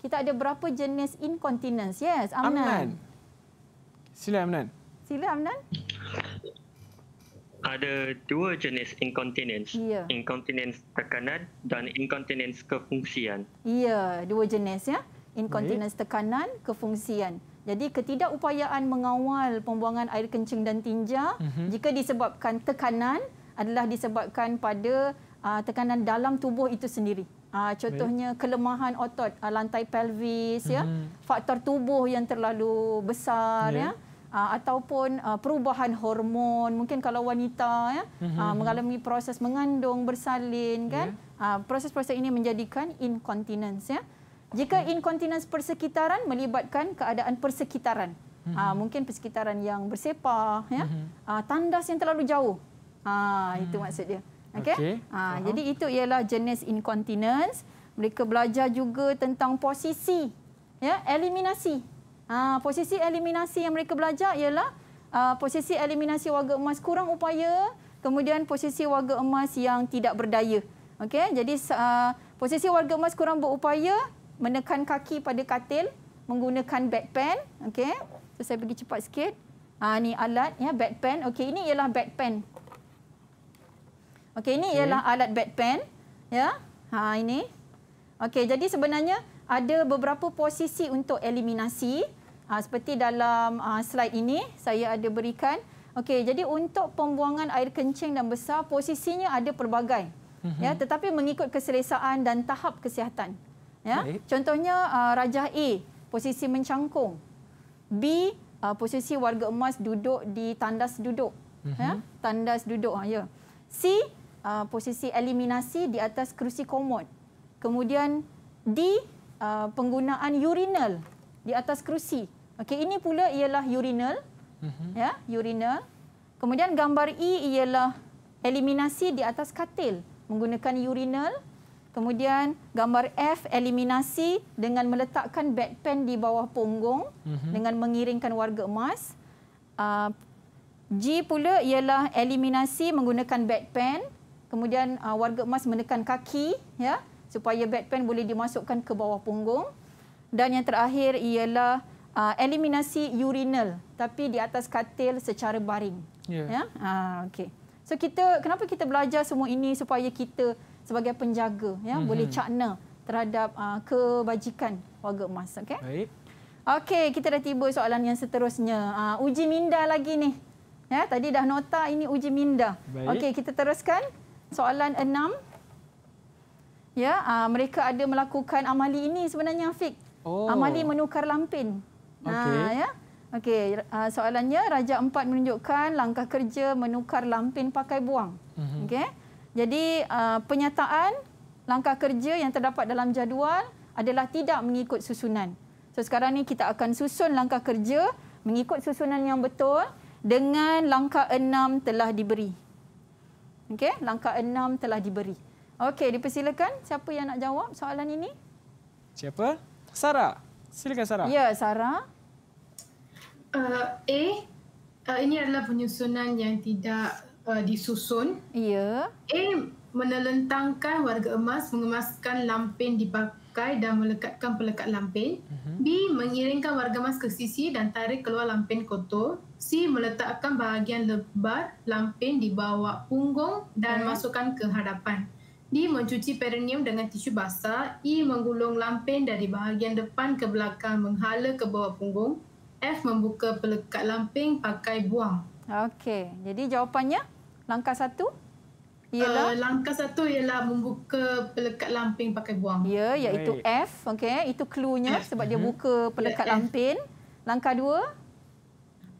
kita ada berapa jenis incontinence yes amnan, amnan. sila amnan sila amnan ada dua jenis incontinence. Ya. Incontinence tekanan dan incontinence kefungsian. Iya, dua jenis ya incontinence tekanan, kefungsian. Jadi ketidakupayaan mengawal pembuangan air kencing dan tinja uh-huh. jika disebabkan tekanan adalah disebabkan pada uh, tekanan dalam tubuh itu sendiri. Uh, contohnya Baik. kelemahan otot uh, lantai pelvis uh-huh. ya, mhm. faktor tubuh yang terlalu besar yeah. ya, uh, ataupun uh, perubahan hormon. Mungkin kalau wanita ya uh-huh. uh, mengalami proses mengandung bersalin kan, yeah. Ya. proses-proses ini menjadikan incontinence ya. Jika incontinence persekitaran melibatkan keadaan persekitaran. hmm Ha, mungkin persekitaran yang bersepah ya. hmm Ha, tandas yang terlalu jauh. Ha, mm. itu maksud dia. Okey. Okay. Ha, uh-huh. jadi itu ialah jenis incontinence. Mereka belajar juga tentang posisi ya, eliminasi. Ha, posisi eliminasi yang mereka belajar ialah uh, posisi eliminasi warga emas kurang upaya, kemudian posisi warga emas yang tidak berdaya. Okay. Jadi uh, posisi warga emas kurang berupaya menekan kaki pada katil menggunakan bedpan. Okey. So, saya pergi cepat sikit. Ah ni alat ya bed pan, Okey, ini ialah bed pan, Okey, ini okay. ialah alat bed pan, ya. Ha ini. Okey, jadi sebenarnya ada beberapa posisi untuk eliminasi. Ha, seperti dalam ha, slide ini saya ada berikan. Okey, jadi untuk pembuangan air kencing dan besar posisinya ada pelbagai. Ya, mhm. tetapi mengikut keselesaan dan tahap kesihatan. Ya? Baik. Contohnya uh, Rajah A posisi mencangkung. B uh, posisi warga emas duduk di tandas duduk. Mm-hmm. Ya? Mhm. Tandas duduk ha ya. C uh, posisi eliminasi di atas kerusi komod. Kemudian D uh, penggunaan urinal di atas kerusi. Okey ini pula ialah urinal. Mm-hmm. Ya, urinal. Kemudian gambar E ialah eliminasi di atas katil menggunakan urinal. Kemudian gambar F eliminasi dengan meletakkan bed pan di bawah punggung mm -hmm. dengan mengiringkan warga emas. Uh, G pula ialah eliminasi menggunakan bed pan Kemudian uh, warga emas menekan kaki ya supaya bed pan boleh dimasukkan ke bawah punggung. Dan yang terakhir ialah uh, eliminasi urinal tapi di atas katil secara baring. Yeah. Ya. Uh, ya. okay. So kita kenapa kita belajar semua ini supaya kita sebagai penjaga ya mm-hmm. boleh cakna terhadap uh, kebajikan warga emas okey baik okey kita dah tiba soalan yang seterusnya uh, uji minda lagi ni ya tadi dah nota ini uji minda okey kita teruskan soalan enam. ya uh, mereka ada melakukan amali ini sebenarnya fik. Oh. amali menukar lampin okay. ha ya okey soalannya raja empat menunjukkan langkah kerja menukar lampin pakai buang mm-hmm. okey jadi uh, penyataan langkah kerja yang terdapat dalam jadual adalah tidak mengikut susunan. So sekarang ni kita akan susun langkah kerja mengikut susunan yang betul dengan langkah enam telah diberi. Okey, langkah enam telah diberi. Okey, dipersilakan siapa yang nak jawab soalan ini? Siapa? Sarah. Silakan Sarah. Ya, Sarah. Uh, A, uh, ini adalah penyusunan yang tidak uh, disusun. Ya. Yeah. A menelentangkan warga emas mengemaskan lampin dipakai dan melekatkan pelekat lampin. Uh-huh. B mengiringkan warga emas ke sisi dan tarik keluar lampin kotor. C meletakkan bahagian lebar lampin di bawah punggung dan uh-huh. masukkan ke hadapan. D mencuci perineum dengan tisu basah. E menggulung lampin dari bahagian depan ke belakang menghala ke bawah punggung. F membuka pelekat lamping pakai buang. Okey, jadi jawapannya Langkah satu ialah uh, langkah satu ialah membuka pelekat lampin pakai buang. Ya, iaitu Baik. F, okey. Itu cluenya sebab dia mhm. buka pelekat ya, lampin. Langkah dua?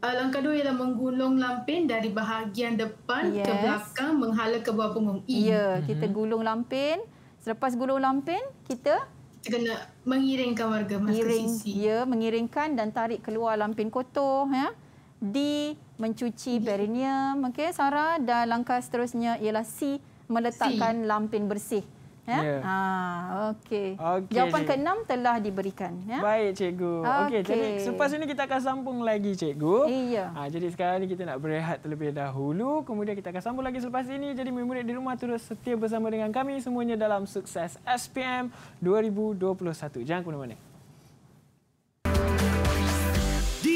Uh, langkah dua ialah menggulung lampin dari bahagian depan yes. ke belakang menghala ke bawah punggung E. Ya, mhm. kita gulung lampin. Selepas gulung lampin, kita kita kena mengiringkan warga masuk sisi. Ya, mengiringkan dan tarik keluar lampin kotor, ya. D mencuci perineum okey Sarah dan langkah seterusnya ialah C meletakkan C. lampin bersih ya yeah. ha okey okay, jawapan keenam telah diberikan ya baik cikgu okey okay. jadi selepas ini kita akan sambung lagi cikgu iya ha, jadi sekarang ni kita nak berehat terlebih dahulu kemudian kita akan sambung lagi selepas ini jadi murid-murid di rumah terus setia bersama dengan kami semuanya dalam sukses SPM 2021 jangan ke mana-mana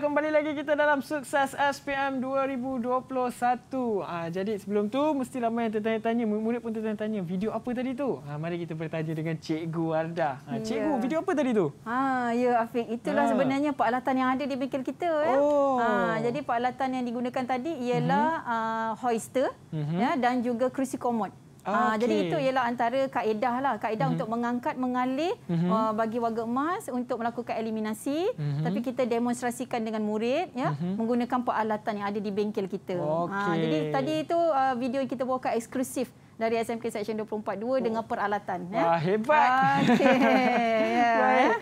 kembali lagi kita dalam sukses SPM 2021. Ha, jadi sebelum tu mesti ramai yang tertanya-tanya, murid pun tertanya-tanya, video apa tadi tu? Ha, mari kita bertanya dengan Cikgu Arda. Ha, Cikgu, yeah. video apa tadi tu? Ha, ya Afiq, itulah ha. sebenarnya peralatan yang ada di bengkel kita. Ya. Oh. Ha, jadi peralatan yang digunakan tadi ialah uh-huh. uh, hoister uh-huh. ya, dan juga kerusi komod. Okay. Ah, ah, jadi itu ialah antara kaedah lah, kaedah mm-hmm. untuk mengangkat mengalih mm-hmm. uh, bagi warga emas untuk melakukan eliminasi. Mm-hmm. Tapi kita demonstrasikan dengan murid ya mm-hmm. menggunakan peralatan yang ada di bengkel kita. Okay. Uh, jadi tadi itu uh, video yang kita buka eksklusif dari SMK Section 242 oh. dengan peralatan. Ya. Wah ya. hebat. Okay. yeah. Yeah.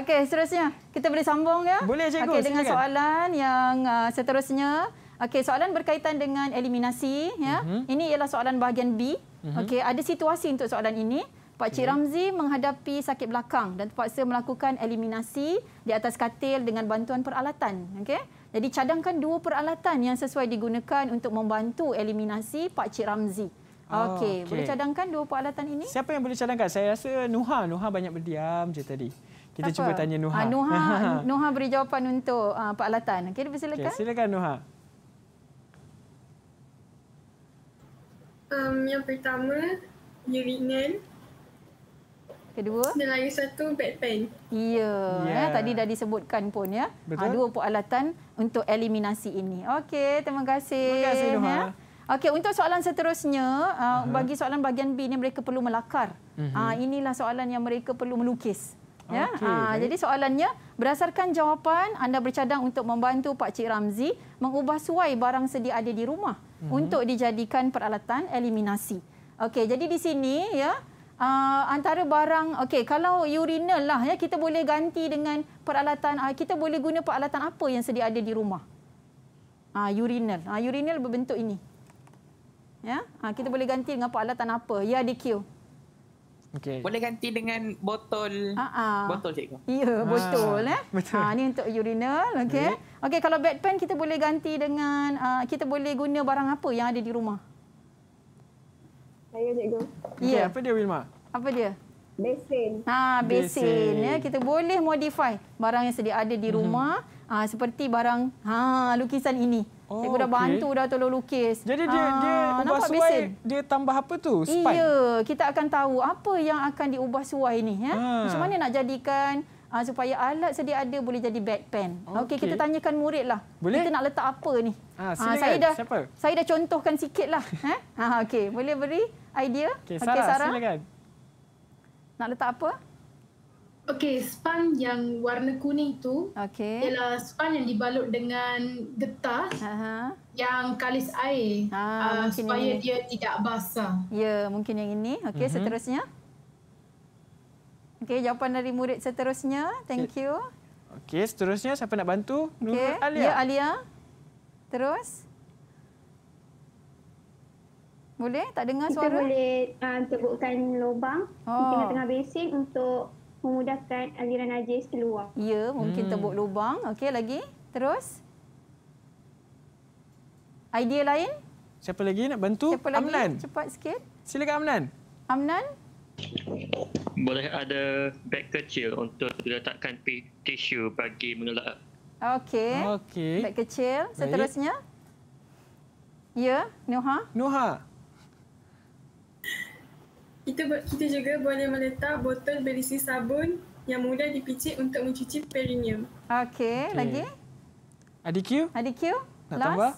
Okey, seterusnya kita boleh sambung ya? Boleh cikgu. Okey, dengan silakan. soalan yang uh, seterusnya. Okey, soalan berkaitan dengan eliminasi ya. Uh-huh. Ini ialah soalan bahagian B -hmm. Okey, ada situasi untuk soalan ini. Pak Cik yeah. Ramzi menghadapi sakit belakang dan terpaksa melakukan eliminasi di atas katil dengan bantuan peralatan. Okey. Jadi cadangkan dua peralatan yang sesuai digunakan untuk membantu eliminasi Pak Cik Ramzi. Ah, okey, okay. boleh cadangkan dua peralatan ini? Siapa yang boleh cadangkan? Saya rasa Nuha, Nuha banyak berdiam je tadi. Kita Siapa? cuba tanya Nuha. Ah, Nuha, <laughs> Nuha beri jawapan untuk uh, peralatan. Okey, silakan. Okay, silakan Nuha. Um, yang pertama, urinal. Kedua? Dan lagi satu, bedpan. Ya, yeah. eh, ya. tadi dah disebutkan pun. ya. Betul? Ha, dua peralatan untuk eliminasi ini. Okey, terima kasih. Terima kasih, Nuhal. Ya. Okey, untuk soalan seterusnya, uh ah, -huh. bagi soalan bahagian B ini mereka perlu melakar. Uh mhm. ah, -huh. inilah soalan yang mereka perlu melukis. Okay, ya. Ha, jadi soalannya, berdasarkan jawapan, anda bercadang untuk membantu Pak Cik Ramzi mengubah suai barang sedia ada di rumah mm -hmm. untuk dijadikan peralatan eliminasi. Okey, jadi di sini ya uh, antara barang okey kalau urinal lah ya kita boleh ganti dengan peralatan uh, kita boleh guna peralatan apa yang sedia ada di rumah? Ah uh, urinal. Ah uh, urinal berbentuk ini. Ya, uh, kita boleh ganti dengan peralatan apa? Ya, DQ. Ah Okay. Boleh ganti dengan botol. Uh -uh. Botol cikgu. Ya, botol ah. eh. Betul. Ha ni untuk urinal, okey. Okey, kalau bed pan kita boleh ganti dengan uh, kita boleh guna barang apa yang ada di rumah? Saya cikgu. Ya, okay, apa dia Wilma? Apa dia? Besin. Ha, besin, besin. ya. Kita boleh modify barang yang sedia ada di mhm. rumah, mm -hmm. ha, seperti barang ha lukisan ini. Oh, Cikgu dah okay. bantu dah tolong lukis. Jadi dia, Aa, ah, dia ubah suai, dia tambah apa tu? Span? Iya, kita akan tahu apa yang akan diubah suai ini. Ya? Ah. Macam mana nak jadikan uh, supaya alat sedia ada boleh jadi back pen. Okey, okay, kita tanyakan murid lah. Boleh? Kita nak letak apa ni? Ha, ha, saya, dah, saya dah contohkan sikitlah. ha, <laughs> eh. okay. Boleh beri idea? Okey, Sarah, okay, Sarah, silakan. Nak letak Apa? Okey, span yang warna kuning tu okay. ialah span yang dibalut dengan getah uh-huh. yang kalis air ah, uh, supaya ini. dia tidak basah. Ya, mungkin yang ini. Okey, uh-huh. seterusnya. Okey, jawapan dari murid seterusnya. Thank you. Okey, seterusnya siapa nak bantu? Okay. Nur Alia. Ya, Alia. Terus. Boleh? Tak dengar suara? Ah, Kita boleh uh, sebutkan lubang oh. di tengah-tengah basin untuk memudahkan aliran najis keluar. Ya, mungkin hmm. tebuk lubang. Okey, lagi. Terus. Idea lain? Siapa lagi nak bantu? Siapa lagi? Amnan. Cepat sikit. Silakan Amnan. Amnan. Boleh ada beg kecil untuk diletakkan tisu bagi mengelak. Okey. Okay. Beg kecil. Seterusnya. Baik. Ya, Nuha. Nuha. Kita kita juga boleh meletak botol berisi sabun yang mudah dipicit untuk mencuci perineum. Okey, okay. lagi? Adik ADQ? ADQ? Nak Last? tambah?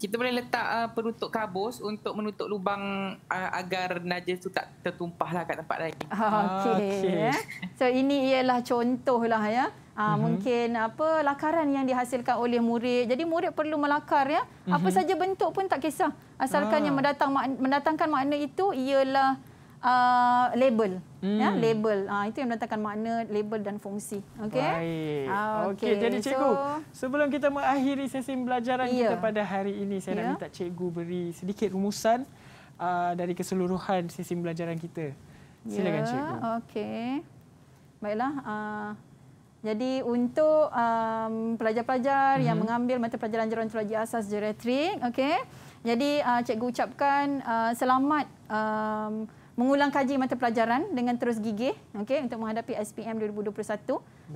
kita boleh letak uh, penutup kabus untuk menutup lubang uh, agar najis itu tak tertumpahlah lah kat tempat lain. <laughs> Ah, okey. Okay. Yeah. So ini ialah contohlah ya. Uh, mm -hmm. Mungkin apa lakaran yang dihasilkan oleh murid. Jadi murid perlu melakar ya. Mm -hmm. Apa mhm. saja bentuk pun tak kisah. Asalkan ah. yang mendatang, mendatangkan makna itu ialah uh, label. Ya, hmm. Ya, label. Uh, itu yang meletakkan makna label dan fungsi. Okey. Uh, Okey. Okay. Jadi cikgu, so, sebelum kita mengakhiri sesi pembelajaran yeah. kita pada hari ini, saya yeah. nak ya. minta cikgu beri sedikit rumusan uh, dari keseluruhan sesi pembelajaran kita. Silakan yeah. cikgu. Okey. Baiklah. Uh, jadi untuk um, pelajar-pelajar hmm. yang mhm. mengambil mata pelajaran gerontologi asas geriatrik, okey. Jadi uh, cikgu ucapkan uh, selamat um, mengulang kaji mata pelajaran dengan terus gigih okey untuk menghadapi SPM 2021 ya. Baik.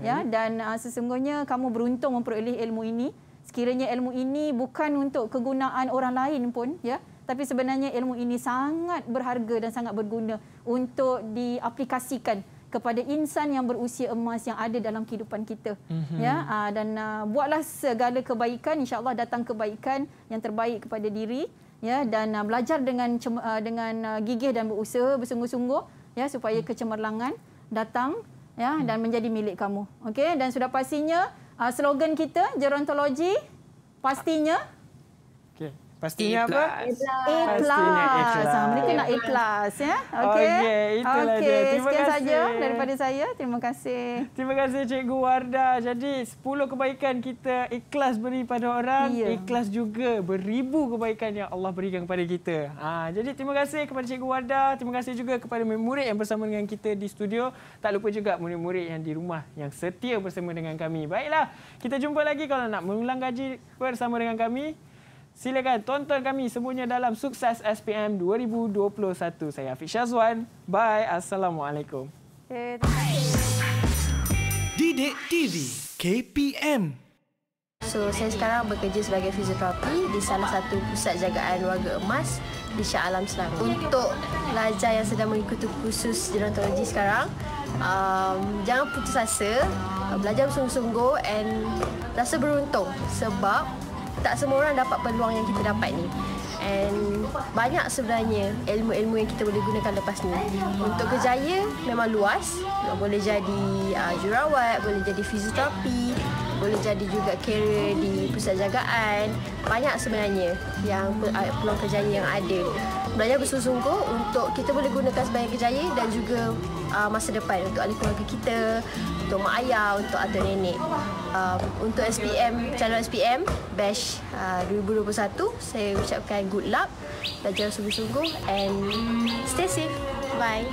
ya dan uh, sesungguhnya kamu beruntung memperoleh ilmu ini sekiranya ilmu ini bukan untuk kegunaan orang lain pun ya tapi sebenarnya ilmu ini sangat berharga dan sangat berguna untuk diaplikasikan kepada insan yang berusia emas yang ada dalam kehidupan kita mm-hmm. ya uh, dan uh, buatlah segala kebaikan insyaallah datang kebaikan yang terbaik kepada diri ya dan uh, belajar dengan uh, dengan uh, gigih dan berusaha bersungguh-sungguh ya supaya hmm. kecemerlangan datang ya hmm. dan menjadi milik kamu okey dan sudah pastinya uh, slogan kita gerontologi pastinya Pastinya A apa? A plus. A ah, Mereka nak A plus. Ya? Okey. Okay, itulah okay. dia. Terima Sekian kasih. saja daripada saya. Terima kasih. Terima kasih Cikgu Warda. Jadi 10 kebaikan kita ikhlas beri pada orang. Yeah. Ikhlas juga beribu kebaikan yang Allah berikan kepada kita. Ha, jadi terima kasih kepada Cikgu Warda. Terima kasih juga kepada murid yang bersama dengan kita di studio. Tak lupa juga murid-murid yang di rumah yang setia bersama dengan kami. Baiklah. Kita jumpa lagi kalau nak mengulang gaji bersama dengan kami. Silakan tonton kami semuanya dalam Sukses SPM 2021. Saya Afiq Syazwan. Bye. Assalamualaikum. Eh, Didik TV KPM So, saya sekarang bekerja sebagai fizioterapi di salah satu pusat jagaan warga emas di Shah Alam Selangor. Untuk pelajar yang sedang mengikuti kursus gerontologi sekarang, um, jangan putus asa. Belajar sungguh-sungguh and rasa beruntung sebab tak semua orang dapat peluang yang kita dapat ni and banyak sebenarnya ilmu-ilmu yang kita boleh gunakan lepas ni untuk kejaya memang luas boleh jadi uh, jurawat boleh jadi fizioterapi boleh jadi juga kerja di pusat jagaan banyak sebenarnya yang ah, peluang kejayaan yang ada belajar bersungguh-sungguh untuk kita boleh gunakan sebagai kejayaan dan juga uh, masa depan untuk ahli keluarga kita untuk mak ayah, untuk atuk nenek. Um, untuk SPM, calon SPM, Bash uh, 2021, saya ucapkan good luck, belajar sungguh-sungguh and stay safe. Bye.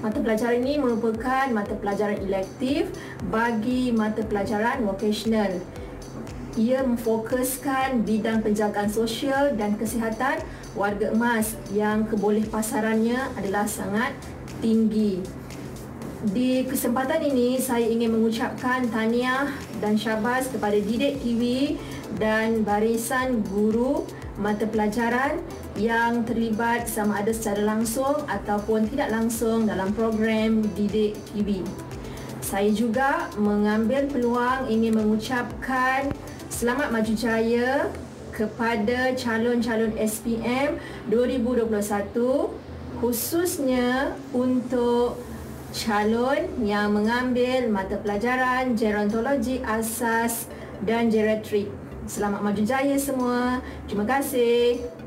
Mata pelajaran ini merupakan mata pelajaran elektif bagi mata pelajaran vocational. Ia memfokuskan bidang penjagaan sosial dan kesihatan warga emas yang kebolehpasarannya adalah sangat tinggi. Di kesempatan ini saya ingin mengucapkan tahniah dan syabas kepada didik kiwi dan barisan guru mata pelajaran yang terlibat sama ada secara langsung ataupun tidak langsung dalam program didik kiwi. Saya juga mengambil peluang ingin mengucapkan selamat maju jaya kepada calon-calon SPM 2021 khususnya untuk calon yang mengambil mata pelajaran gerontologi asas dan geriatrik. Selamat maju jaya semua. Terima kasih.